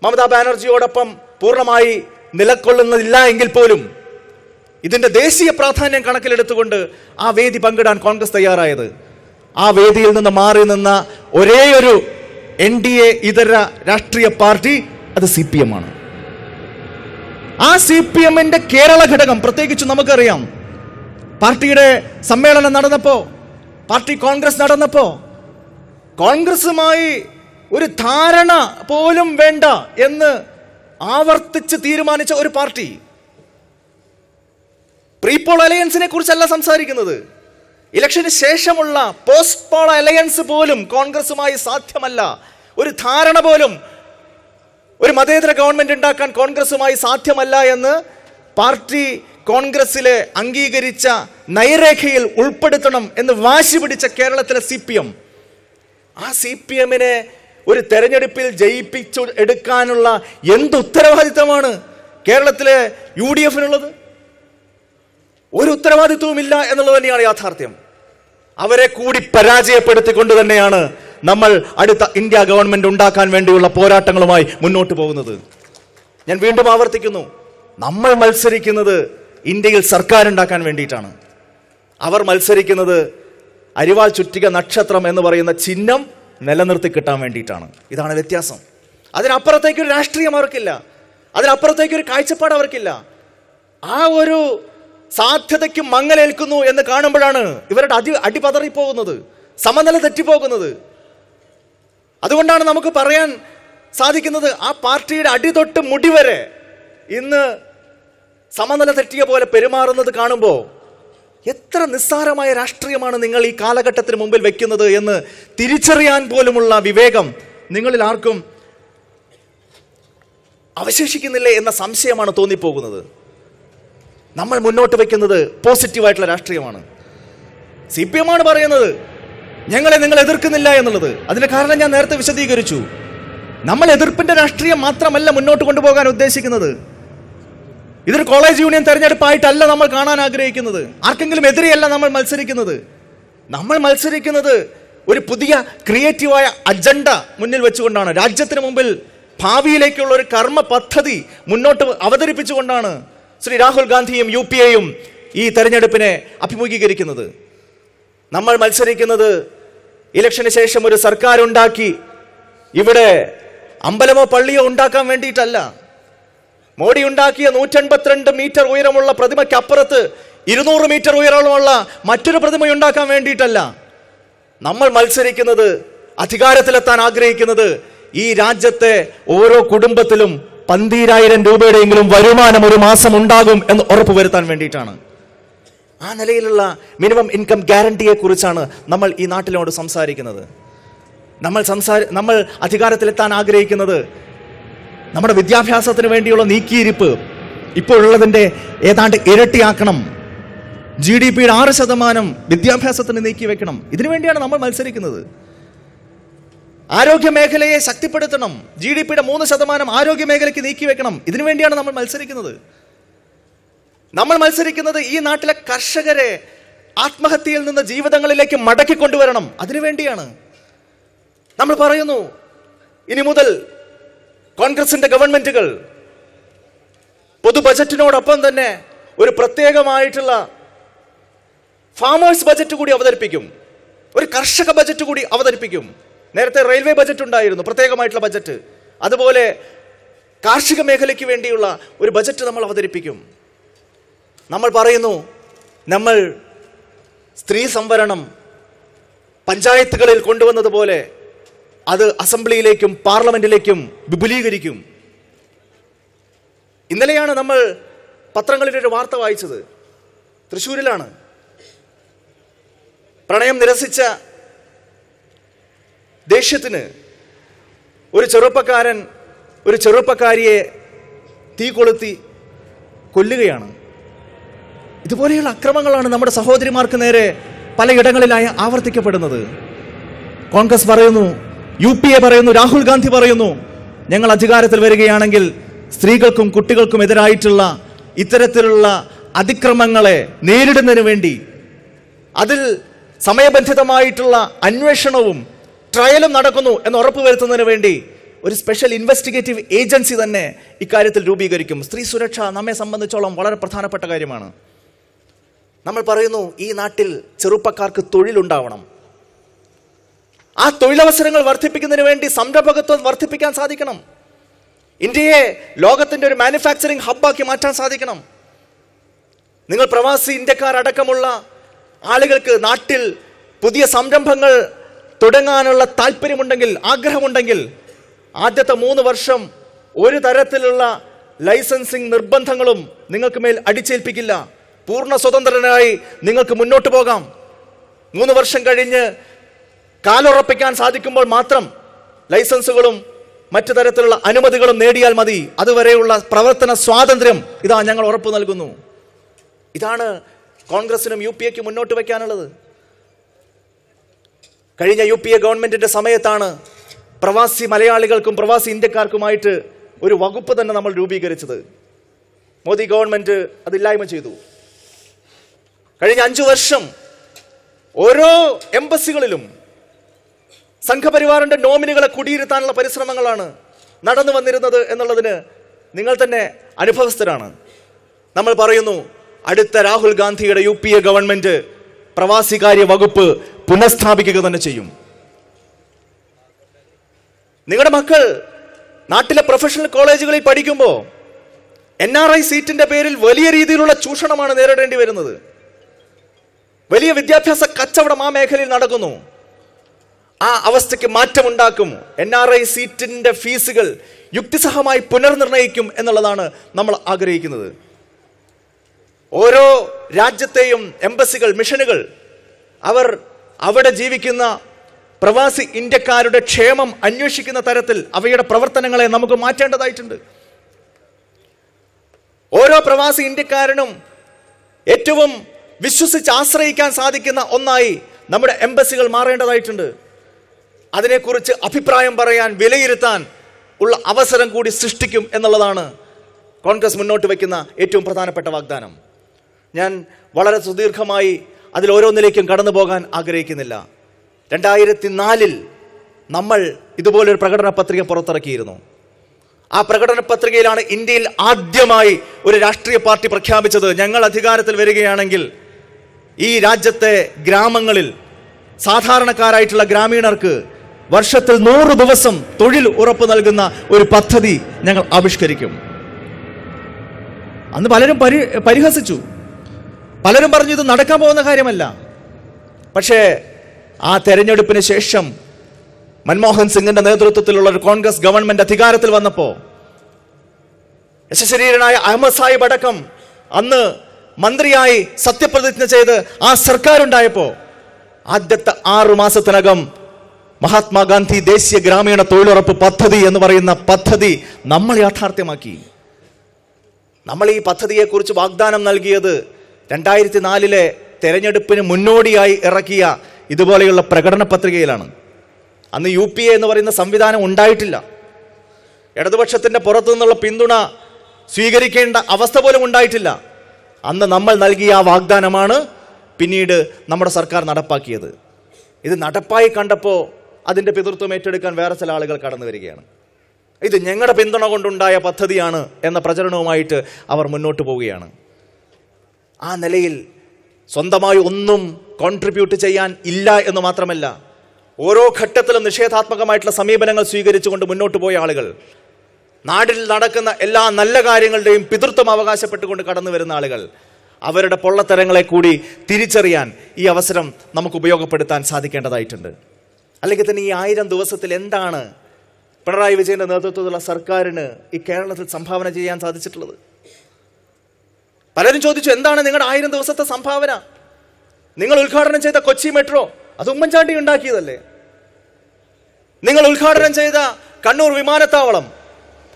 A: മമതാ ബാനർജിയോടൊപ്പം പൂർണ്ണമായി നിലക്കൊള്ളുന്നതില്ല എങ്കിൽ പോലും ഇതിന്റെ ദേശീയ പ്രാധാന്യം കണക്കിലെടുത്തുകൊണ്ട് ആ വേദി പങ്കിടാൻ കോൺഗ്രസ് തയ്യാറായത് ആ വേദിയിൽ നിന്ന് മാറി നിന്ന ഒരേയൊരു എൻ ഡി എ ഇതര രാഷ്ട്രീയ പാർട്ടി അത് സി പി എം ആണ് ആ സി പി എമ്മിന്റെ കേരള ഘടകം പ്രത്യേകിച്ച് നമുക്കറിയാം പാർട്ടിയുടെ സമ്മേളനം നടന്നപ്പോ പാർട്ടി കോൺഗ്രസ് നടന്നപ്പോ കോൺഗ്രസുമായി ഒരു ധാരണ പോലും വേണ്ട എന്ന് ആവർത്തിച്ച് തീരുമാനിച്ച ഒരു പാർട്ടി പ്രീപോൾ അലയൻസിനെ കുറിച്ചല്ല സംസാരിക്കുന്നത് ഇലക്ഷന് ശേഷമുള്ള പോസ്റ്റ് പോൾ അലയൻസ് പോലും കോൺഗ്രസുമായി സാധ്യമല്ല ഒരു ധാരണ പോലും ഒരു മതേതര ഗവൺമെന്റ് ഉണ്ടാക്കാൻ കോൺഗ്രസുമായി സാധ്യമല്ല എന്ന് പാർട്ടി കോൺഗ്രസിലെ അംഗീകരിച്ച നയരേഖയിൽ ഉൾപ്പെടുത്തണം എന്ന് വാശി പിടിച്ച കേരളത്തിലെ സി പി എം ആ സി പി എമ്മിനെ ഒരു തെരഞ്ഞെടുപ്പിൽ ജയിപ്പിച്ചു എടുക്കാനുള്ള എന്ത് ഉത്തരവാദിത്തമാണ് കേരളത്തിലെ യു ഡി എഫിനുള്ളത് ഒരു ഉത്തരവാദിത്വമില്ല എന്നുള്ളത് തന്നെയാണ് യാഥാർത്ഥ്യം അവരെ കൂടി പരാജയപ്പെടുത്തിക്കൊണ്ട് തന്നെയാണ് നമ്മൾ അടുത്ത ഇന്ത്യ ഗവൺമെന്റ് ഉണ്ടാക്കാൻ വേണ്ടിയുള്ള പോരാട്ടങ്ങളുമായി മുന്നോട്ട് പോകുന്നത് ഞാൻ വീണ്ടും ആവർത്തിക്കുന്നു നമ്മൾ മത്സരിക്കുന്നത് ഇന്ത്യയിൽ സർക്കാർ ഉണ്ടാക്കാൻ വേണ്ടിയിട്ടാണ് അവർ മത്സരിക്കുന്നത് അരിവാൾ ചുറ്റിക നക്ഷത്രം എന്ന് പറയുന്ന ചിഹ്നം നിലനിർത്തി കിട്ടാൻ വേണ്ടിയിട്ടാണ് ഇതാണ് വ്യത്യാസം അതിനപ്പുറത്തേക്കൊരു രാഷ്ട്രീയം അവർക്കില്ല അതിനപ്പുറത്തേക്കൊരു കാഴ്ചപ്പാട് അവർക്കില്ല ആ ഒരു സാധ്യതയ്ക്ക് മങ്ങലേൽക്കുന്നു എന്ന് കാണുമ്പോഴാണ് ഇവരുടെ അടി അടിപതറിപ്പോകുന്നത് സമനില തെറ്റിപ്പോകുന്നത് അതുകൊണ്ടാണ് നമുക്ക് പറയാൻ സാധിക്കുന്നത് ആ പാർട്ടിയുടെ അടിതൊട്ട് മുടിവരെ ഇന്ന് സമനില തെറ്റിയ പോലെ പെരുമാറുന്നത് കാണുമ്പോൾ എത്ര നിസ്സാരമായ രാഷ്ട്രീയമാണ് നിങ്ങൾ ഈ കാലഘട്ടത്തിന് മുമ്പിൽ വെക്കുന്നത് എന്ന് തിരിച്ചറിയാൻ പോലുമുള്ള വിവേകം നിങ്ങളിൽ ആർക്കും അവശേഷിക്കുന്നില്ലേ എന്ന സംശയമാണ് തോന്നിപ്പോകുന്നത് നമ്മൾ മുന്നോട്ട് വയ്ക്കുന്നത് പോസിറ്റീവായിട്ടുള്ള രാഷ്ട്രീയമാണ് സി പി എമ്മാണ് പറയുന്നത് ഞങ്ങളെ നിങ്ങൾ എതിർക്കുന്നില്ല എന്നുള്ളത് അതിന് കാരണം ഞാൻ നേരത്തെ വിശദീകരിച്ചു നമ്മൾ എതിർപ്പിൻ്റെ രാഷ്ട്രീയം മാത്രമല്ല മുന്നോട്ട് കൊണ്ടുപോകാൻ ഉദ്ദേശിക്കുന്നത് ഇതൊരു കോളേജ് യൂണിയൻ തെരഞ്ഞെടുപ്പായിട്ടല്ല നമ്മൾ കാണാൻ ആഗ്രഹിക്കുന്നത് ആർക്കെങ്കിലും എതിരെയല്ല നമ്മൾ മത്സരിക്കുന്നത് നമ്മൾ മത്സരിക്കുന്നത് ഒരു പുതിയ ക്രിയേറ്റീവായ അജണ്ട മുന്നിൽ വെച്ചുകൊണ്ടാണ് രാജ്യത്തിന് മുമ്പിൽ ഭാവിയിലേക്കുള്ള ഒരു കർമ്മ പദ്ധതി മുന്നോട്ട് അവതരിപ്പിച്ചുകൊണ്ടാണ് ശ്രീ രാഹുൽ ഗാന്ധിയും യു പി എയും ഈ തെരഞ്ഞെടുപ്പിനെ അഭിമുഖീകരിക്കുന്നത് നമ്മൾ മത്സരിക്കുന്നത് ഇലക്ഷന് ശേഷം ഒരു സർക്കാർ ഉണ്ടാക്കി ഇവിടെ അമ്പലമോ പള്ളിയോ ഉണ്ടാക്കാൻ വേണ്ടിയിട്ടല്ല മോഡി ഉണ്ടാക്കിയ നൂറ്റൻപത്തിരണ്ട് മീറ്റർ ഉയരമുള്ള പ്രതിമയ്ക്ക് ഇരുന്നൂറ് മീറ്റർ ഉയരമുള്ള മറ്റൊരു പ്രതിമ ഉണ്ടാക്കാൻ വേണ്ടിയിട്ടല്ല നമ്മൾ മത്സരിക്കുന്നത് അധികാരത്തിലെത്താൻ ആഗ്രഹിക്കുന്നത് ഈ രാജ്യത്തെ ഓരോ കുടുംബത്തിലും പന്തിരായിരം രൂപയുടെയെങ്കിലും വരുമാനം ഒരു മാസം ഉണ്ടാകും എന്ന് ഉറപ്പ് വരുത്താൻ വേണ്ടിയിട്ടാണ് ആ നിലയിലുള്ള മിനിമം ഇൻകം ഗ്യാരണ്ടിയെ കുറിച്ചാണ് നമ്മൾ ഈ നാട്ടിലോട് സംസാരിക്കുന്നത് നമ്മൾ സംസാരി നമ്മൾ അധികാരത്തിലെത്താൻ ആഗ്രഹിക്കുന്നത് നമ്മുടെ വിദ്യാഭ്യാസത്തിന് വേണ്ടിയുള്ള നീക്കിയിരിപ്പ് ഇപ്പോഴുള്ളതിൻ്റെ ഏതാണ്ട് ഇരട്ടിയാക്കണം ജി ഡി പിയുടെ ആറ് ശതമാനം വിദ്യാഭ്യാസത്തിന് നീക്കി വെക്കണം ഇതിനുവേണ്ടിയാണ് നമ്മൾ മത്സരിക്കുന്നത് ആരോഗ്യ മേഖലയെ ശക്തിപ്പെടുത്തണം ജി ഡി പിയുടെ മൂന്ന് ശതമാനം ആരോഗ്യ മേഖലയ്ക്ക് നീക്കിവെക്കണം ഇതിനുവേണ്ടിയാണ് നമ്മൾ മത്സരിക്കുന്നത് നമ്മൾ മത്സരിക്കുന്നത് ഈ നാട്ടിലെ കർഷകരെ ആത്മഹത്യയിൽ നിന്ന് ജീവിതങ്ങളിലേക്ക് മടക്കി കൊണ്ടുവരണം അതിനുവേണ്ടിയാണ് നമ്മൾ പറയുന്നു ഇനി മുതൽ കോൺഗ്രസിന്റെ ഗവൺമെന്റുകൾ പൊതു ബജറ്റിനോടൊപ്പം തന്നെ ഒരു പ്രത്യേകമായിട്ടുള്ള ഫാമേഴ്സ് ബജറ്റ് കൂടി അവതരിപ്പിക്കും ഒരു കർഷക ബജറ്റ് കൂടി അവതരിപ്പിക്കും നേരത്തെ റെയിൽവേ ബജറ്റ് ഉണ്ടായിരുന്നു പ്രത്യേകമായിട്ടുള്ള ബജറ്റ് അതുപോലെ കാർഷിക മേഖലയ്ക്ക് വേണ്ടിയുള്ള ഒരു ബജറ്റ് നമ്മൾ അവതരിപ്പിക്കും നമ്മൾ പറയുന്നു നമ്മൾ സ്ത്രീ സംവരണം പഞ്ചായത്തുകളിൽ കൊണ്ടുവന്നതുപോലെ അത് അസംബ്ലിയിലേക്കും പാർലമെൻറ്റിലേക്കും വിപുലീകരിക്കും ഇന്നലെയാണ് നമ്മൾ പത്രങ്ങളിലൊരു വാർത്ത വായിച്ചത് തൃശ്ശൂരിലാണ് പ്രണയം നിരസിച്ച ദേഷ്യത്തിന് ഒരു ചെറുപ്പക്കാരൻ ഒരു ചെറുപ്പക്കാരിയെ തീ കൊളുത്തി കൊല്ലുകയാണ് ഇതുപോലെയുള്ള അക്രമങ്ങളാണ് നമ്മുടെ സഹോദരിമാർക്ക് നേരെ പലയിടങ്ങളിലായി ആവർത്തിക്കപ്പെടുന്നത് കോൺഗ്രസ് പറയുന്നു യു പി എ പറയുന്നു രാഹുൽ ഗാന്ധി പറയുന്നു ഞങ്ങൾ അധികാരത്തിൽ വരികയാണെങ്കിൽ സ്ത്രീകൾക്കും കുട്ടികൾക്കും എതിരായിട്ടുള്ള ഇത്തരത്തിലുള്ള അതിക്രമങ്ങളെ നേരിടുന്നതിന് വേണ്ടി അതിൽ സമയബന്ധിതമായിട്ടുള്ള അന്വേഷണവും ട്രയലും നടക്കുന്നു എന്ന് ഉറപ്പുവരുത്തുന്നതിന് വേണ്ടി ഒരു സ്പെഷ്യൽ ഇൻവെസ്റ്റിഗേറ്റീവ് ഏജൻസി തന്നെ ഇക്കാര്യത്തിൽ രൂപീകരിക്കും സ്ത്രീ സുരക്ഷ നമ്മെ സംബന്ധിച്ചോളം വളരെ പ്രധാനപ്പെട്ട കാര്യമാണ് നമ്മൾ പറയുന്നു ഈ നാട്ടിൽ ചെറുപ്പക്കാർക്ക് തൊഴിലുണ്ടാവണം ആ തൊഴിലവസരങ്ങൾ വർദ്ധിപ്പിക്കുന്നതിന് വേണ്ടി സംരംഭകത്വം വർദ്ധിപ്പിക്കാൻ സാധിക്കണം ഇന്ത്യയെ ലോകത്തിൻ്റെ ഒരു മാനുഫാക്ചറിങ് ഹബ്ബാക്കി മാറ്റാൻ സാധിക്കണം നിങ്ങൾ പ്രവാസി ഇന്ത്യക്കാരടക്കമുള്ള ആളുകൾക്ക് നാട്ടിൽ പുതിയ സംരംഭങ്ങൾ തുടങ്ങാനുള്ള താല്പര്യമുണ്ടെങ്കിൽ ആഗ്രഹമുണ്ടെങ്കിൽ ആദ്യത്തെ മൂന്ന് വർഷം ഒരു തരത്തിലുള്ള ലൈസൻസിങ് നിർബന്ധങ്ങളും നിങ്ങൾക്ക് മേൽ അടിച്ചേൽപ്പിക്കില്ല പൂർണ്ണ സ്വതന്ത്രനായി നിങ്ങൾക്ക് മുന്നോട്ട് പോകാം മൂന്ന് വർഷം കഴിഞ്ഞ് കാലുറപ്പിക്കാൻ സാധിക്കുമ്പോൾ മാത്രം ലൈസൻസുകളും മറ്റു തരത്തിലുള്ള അനുമതികളും നേടിയാൽ മതി അതുവരെയുള്ള പ്രവർത്തന സ്വാതന്ത്ര്യം ഇതാ ഞങ്ങൾ ഉറപ്പ് നൽകുന്നു ഇതാണ് കോൺഗ്രസിനും യു പി എക്ക് മുന്നോട്ട് വയ്ക്കാനുള്ളത് കഴിഞ്ഞ യു പി എ ഗവൺമെൻറ്റിൻ്റെ സമയത്താണ് പ്രവാസി മലയാളികൾക്കും പ്രവാസി ഇന്ത്യക്കാർക്കുമായിട്ട് ഒരു വകുപ്പ് തന്നെ നമ്മൾ രൂപീകരിച്ചത് മോദി ഗവൺമെൻറ് അതില്ലായ്മ ചെയ്തു കഴിഞ്ഞ അഞ്ചു വർഷം ഓരോ എംബസികളിലും സംഘപരിവാറിൻ്റെ നോമിനികളെ കുടിയിരുത്താനുള്ള പരിശ്രമങ്ങളാണ് നടന്നു വന്നിരുന്നത് എന്നുള്ളതിന് നിങ്ങൾ തന്നെ അനുഭവസ്ഥരാണ് നമ്മൾ പറയുന്നു അടുത്ത രാഹുൽ ഗാന്ധിയുടെ യു പി എ ഗവൺമെൻറ് പ്രവാസികാര്യ വകുപ്പ് പുനഃസ്ഥാപിക്കുക തന്നെ ചെയ്യും നിങ്ങളുടെ മക്കൾ നാട്ടിലെ പ്രൊഫഷണൽ കോളേജുകളിൽ പഠിക്കുമ്പോൾ എൻ ആർ ഐ സീറ്റിന്റെ പേരിൽ വലിയ രീതിയിലുള്ള ചൂഷണമാണ് നേരിടേണ്ടി വരുന്നത് വലിയ വിദ്യാഭ്യാസ കച്ചവടം ആ മേഖലയിൽ നടക്കുന്നു ആ അവസ്ഥയ്ക്ക് മാറ്റമുണ്ടാക്കും എൻ ആർ ഐ സീറ്റിന്റെ ഫീസുകൾ യുക്തിസഹമായി പുനർനിർണയിക്കും എന്നുള്ളതാണ് നമ്മൾ ആഗ്രഹിക്കുന്നത് ഓരോ രാജ്യത്തെയും എംബസികൾ മിഷനുകൾ അവർ അവിടെ ജീവിക്കുന്ന പ്രവാസി ഇന്ത്യക്കാരുടെ ക്ഷേമം അന്വേഷിക്കുന്ന തരത്തിൽ അവയുടെ പ്രവർത്തനങ്ങളെ നമുക്ക് മാറ്റേണ്ടതായിട്ടുണ്ട് ഓരോ പ്രവാസി ഇന്ത്യക്കാരനും ഏറ്റവും വിശ്വസിച്ച് ആശ്രയിക്കാൻ സാധിക്കുന്ന ഒന്നായി നമ്മുടെ എംബസികൾ മാറേണ്ടതായിട്ടുണ്ട് അതിനെക്കുറിച്ച് അഭിപ്രായം പറയാൻ വിലയിരുത്താൻ ഉള്ള അവസരം കൂടി സൃഷ്ടിക്കും എന്നുള്ളതാണ് കോൺഗ്രസ് മുന്നോട്ട് വയ്ക്കുന്ന ഏറ്റവും പ്രധാനപ്പെട്ട വാഗ്ദാനം ഞാൻ വളരെ സുദീർഘമായി അതിൽ ഓരോന്നിലേക്കും കടന്നു പോകാൻ ആഗ്രഹിക്കുന്നില്ല രണ്ടായിരത്തി നാലിൽ നമ്മൾ ഇതുപോലൊരു പ്രകടന പത്രിക പുറത്തിറക്കിയിരുന്നു ആ പ്രകടന പത്രികയിലാണ് ഇന്ത്യയിൽ ആദ്യമായി ഒരു രാഷ്ട്രീയ പാർട്ടി പ്രഖ്യാപിച്ചത് ഞങ്ങൾ അധികാരത്തിൽ വരികയാണെങ്കിൽ ഈ രാജ്യത്തെ ഗ്രാമങ്ങളിൽ സാധാരണക്കാരായിട്ടുള്ള ഗ്രാമീണർക്ക് വർഷത്തിൽ നൂറ് ദിവസം തൊഴിൽ ഉറപ്പ് നൽകുന്ന ഒരു പദ്ധതി ഞങ്ങൾ ആവിഷ്കരിക്കും അന്ന് പലരും പരി പരിഹസിച്ചു പലരും പറഞ്ഞു ഇത് നടക്കാൻ പോകുന്ന കാര്യമല്ല പക്ഷേ ആ തെരഞ്ഞെടുപ്പിന് ശേഷം മൻമോഹൻ സിംഗിന്റെ നേതൃത്വത്തിലുള്ള ഒരു കോൺഗ്രസ് ഗവൺമെന്റ് അധികാരത്തിൽ വന്നപ്പോൾ യശശരീരനായ അഹമ്മദ് സാഹിബ് അടക്കം അന്ന് മന്ത്രിയായി സത്യപ്രതിജ്ഞ ചെയ്ത് ആ സർക്കാരുണ്ടായപ്പോൾ ആദ്യത്തെ ആറു മാസത്തിനകം മഹാത്മാഗാന്ധി ദേശീയ ഗ്രാമീണ തൊഴിലുറപ്പ് പദ്ധതി എന്ന് പറയുന്ന പദ്ധതി നമ്മൾ യാഥാർത്ഥ്യമാക്കി നമ്മൾ ഈ പദ്ധതിയെക്കുറിച്ച് വാഗ്ദാനം നൽകിയത് രണ്ടായിരത്തി നാലിലെ തെരഞ്ഞെടുപ്പിന് മുന്നോടിയായി ഇറക്കിയ ഇതുപോലെയുള്ള പ്രകടന പത്രികയിലാണ് അന്ന് യു പി എ എന്ന് പറയുന്ന സംവിധാനം ഉണ്ടായിട്ടില്ല ഇടതുപക്ഷത്തിൻ്റെ പുറത്തു നിന്നുള്ള പിന്തുണ സ്വീകരിക്കേണ്ട അവസ്ഥ പോലും ഉണ്ടായിട്ടില്ല അന്ന് നമ്മൾ നൽകിയ ആ വാഗ്ദാനമാണ് പിന്നീട് നമ്മുടെ സർക്കാർ നടപ്പാക്കിയത് ഇത് നടപ്പായി കണ്ടപ്പോൾ അതിൻ്റെ പിതൃത്വം ഏറ്റെടുക്കാൻ വേറെ ചില ആളുകൾ കടന്നു വരികയാണ് ഇത് ഞങ്ങളുടെ പിന്തുണ കൊണ്ടുണ്ടായ പദ്ധതിയാണ് എന്ന പ്രചരണവുമായിട്ട് അവർ മുന്നോട്ട് പോവുകയാണ് ആ നിലയിൽ സ്വന്തമായി ഒന്നും കോൺട്രിബ്യൂട്ട് ചെയ്യാൻ ഇല്ല എന്ന് മാത്രമല്ല ഓരോ ഘട്ടത്തിലും നിഷേധാത്മകമായിട്ടുള്ള സമീപനങ്ങൾ സ്വീകരിച്ചുകൊണ്ട് മുന്നോട്ട് പോയ ആളുകൾ നാടിൽ നടക്കുന്ന എല്ലാ നല്ല കാര്യങ്ങളുടെയും പിതൃത്വം അവകാശപ്പെട്ടുകൊണ്ട് കടന്നു വരുന്ന ആളുകൾ അവരുടെ പൊള്ളത്തരങ്ങളെ കൂടി തിരിച്ചറിയാൻ ഈ അവസരം നമുക്ക് ഉപയോഗപ്പെടുത്താൻ സാധിക്കേണ്ടതായിട്ടുണ്ട് അല്ലെങ്കിൽ തന്നെ ഈ ആയിരം ദിവസത്തിൽ എന്താണ് പിണറായി വിജയൻ്റെ നേതൃത്വത്തിലുള്ള സർക്കാരിന് ഈ കേരളത്തിൽ സംഭാവന ചെയ്യാൻ സാധിച്ചിട്ടുള്ളത് പലരും ചോദിച്ചു എന്താണ് നിങ്ങളുടെ ആയിരം ദിവസത്തെ സംഭാവന നിങ്ങൾ ഉദ്ഘാടനം ചെയ്ത കൊച്ചി മെട്രോ അത് ഉമ്മൻചാണ്ടി ഉണ്ടാക്കിയതല്ലേ നിങ്ങൾ ഉദ്ഘാടനം ചെയ്ത കണ്ണൂർ വിമാനത്താവളം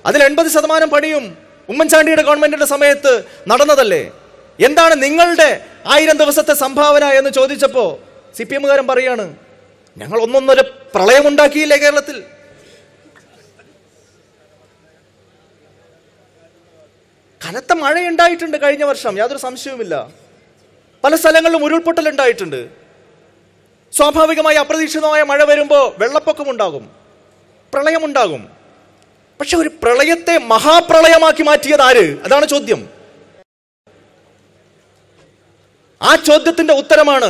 A: അതിൽ എൺപത് ശതമാനം പണിയും ഉമ്മൻചാണ്ടിയുടെ ഗവൺമെന്റിന്റെ സമയത്ത് നടന്നതല്ലേ എന്താണ് നിങ്ങളുടെ ആയിരം ദിവസത്തെ സംഭാവന എന്ന് ചോദിച്ചപ്പോൾ സി പി എമ്മുകാരൻ പറയാണ് ഞങ്ങൾ ഒന്നൊന്നൊരു ഉണ്ടാക്കിയില്ലേ കേരളത്തിൽ കനത്ത മഴയുണ്ടായിട്ടുണ്ട് കഴിഞ്ഞ വർഷം യാതൊരു സംശയവുമില്ല പല സ്ഥലങ്ങളിലും ഉരുൾപൊട്ടൽ ഉണ്ടായിട്ടുണ്ട് സ്വാഭാവികമായി അപ്രതീക്ഷിതമായ മഴ വരുമ്പോൾ വെള്ളപ്പൊക്കം ഉണ്ടാകും പ്രളയമുണ്ടാകും പക്ഷെ ഒരു പ്രളയത്തെ മഹാപ്രളയമാക്കി മാറ്റിയത് ആര് അതാണ് ചോദ്യം ആ ചോദ്യത്തിന്റെ ഉത്തരമാണ്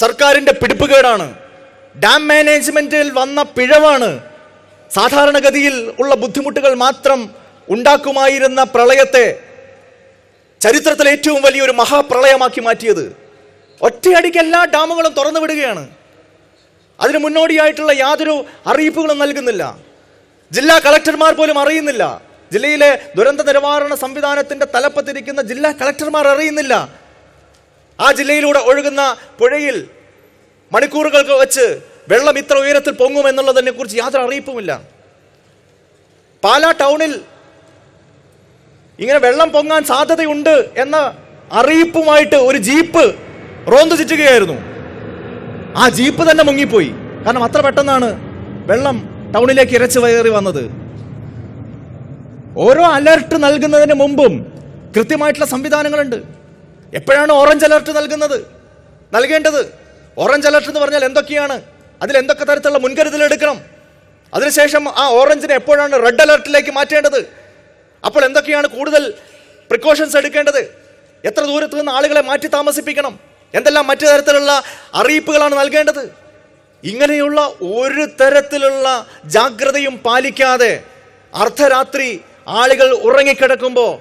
A: സർക്കാരിന്റെ പിടിപ്പുകേടാണ് ഡാം മാനേജ്മെന്റിൽ വന്ന പിഴവാണ് സാധാരണഗതിയിൽ ഉള്ള ബുദ്ധിമുട്ടുകൾ മാത്രം ഉണ്ടാക്കുമായിരുന്ന പ്രളയത്തെ ചരിത്രത്തിലെ ഏറ്റവും വലിയൊരു മഹാപ്രളയമാക്കി മാറ്റിയത് ഒറ്റയടിക്ക് എല്ലാ ഡാമുകളും തുറന്നു വിടുകയാണ് അതിന് മുന്നോടിയായിട്ടുള്ള യാതൊരു അറിയിപ്പുകളും നൽകുന്നില്ല ജില്ലാ കളക്ടർമാർ പോലും അറിയുന്നില്ല ജില്ലയിലെ ദുരന്ത നിവാരണ സംവിധാനത്തിന്റെ തലപ്പത്തിരിക്കുന്ന ജില്ലാ കളക്ടർമാർ അറിയുന്നില്ല ആ ജില്ലയിലൂടെ ഒഴുകുന്ന പുഴയിൽ മണിക്കൂറുകൾക്ക് വെച്ച് വെള്ളം ഇത്ര ഉയരത്തിൽ പൊങ്ങും എന്നുള്ളതിനെ കുറിച്ച് യാതൊരു അറിയിപ്പുമില്ല പാലാ ടൗണിൽ ഇങ്ങനെ വെള്ളം പൊങ്ങാൻ സാധ്യതയുണ്ട് എന്ന അറിയിപ്പുമായിട്ട് ഒരു ജീപ്പ് റോന്ത് ചുറ്റുകയായിരുന്നു ആ ജീപ്പ് തന്നെ മുങ്ങിപ്പോയി കാരണം അത്ര പെട്ടെന്നാണ് വെള്ളം ടൗണിലേക്ക് ഇരച്ചു കയറി വന്നത് ഓരോ അലർട്ട് നൽകുന്നതിന് മുമ്പും കൃത്യമായിട്ടുള്ള സംവിധാനങ്ങളുണ്ട് എപ്പോഴാണ് ഓറഞ്ച് അലർട്ട് നൽകുന്നത് നൽകേണ്ടത് ഓറഞ്ച് അലർട്ട് എന്ന് പറഞ്ഞാൽ എന്തൊക്കെയാണ് അതിൽ എന്തൊക്കെ തരത്തിലുള്ള മുൻകരുതലെടുക്കണം അതിനുശേഷം ആ ഓറഞ്ചിനെ എപ്പോഴാണ് റെഡ് അലർട്ടിലേക്ക് മാറ്റേണ്ടത് അപ്പോൾ എന്തൊക്കെയാണ് കൂടുതൽ പ്രിക്കോഷൻസ് എടുക്കേണ്ടത് എത്ര ദൂരത്തു നിന്ന് ആളുകളെ മാറ്റി താമസിപ്പിക്കണം എന്തെല്ലാം മറ്റു തരത്തിലുള്ള അറിയിപ്പുകളാണ് നൽകേണ്ടത് ഇങ്ങനെയുള്ള ഒരു തരത്തിലുള്ള ജാഗ്രതയും പാലിക്കാതെ അർദ്ധരാത്രി ആളുകൾ ഉറങ്ങിക്കിടക്കുമ്പോൾ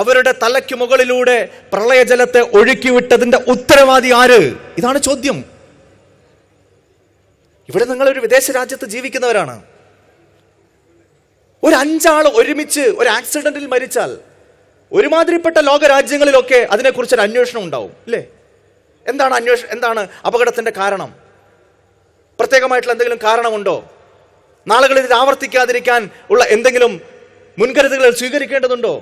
A: അവരുടെ തലയ്ക്ക് മുകളിലൂടെ പ്രളയജലത്തെ ഒഴുക്കിവിട്ടതിൻ്റെ ഉത്തരവാദി ആര് ഇതാണ് ചോദ്യം ഇവിടെ നിങ്ങളൊരു വിദേശ രാജ്യത്ത് ജീവിക്കുന്നവരാണ് ഒരു ഒരുമിച്ച് ഒരു ആക്സിഡന്റിൽ മരിച്ചാൽ ഒരുമാതിരിപ്പെട്ട ലോകരാജ്യങ്ങളിലൊക്കെ അതിനെക്കുറിച്ച് ഒരു അന്വേഷണം ഉണ്ടാവും അല്ലേ എന്താണ് അന്വേഷ എന്താണ് അപകടത്തിൻ്റെ കാരണം പ്രത്യേകമായിട്ടുള്ള എന്തെങ്കിലും കാരണമുണ്ടോ നാളുകളിൽ ഇത് ആവർത്തിക്കാതിരിക്കാൻ ഉള്ള എന്തെങ്കിലും മുൻകരുതലുകൾ സ്വീകരിക്കേണ്ടതുണ്ടോ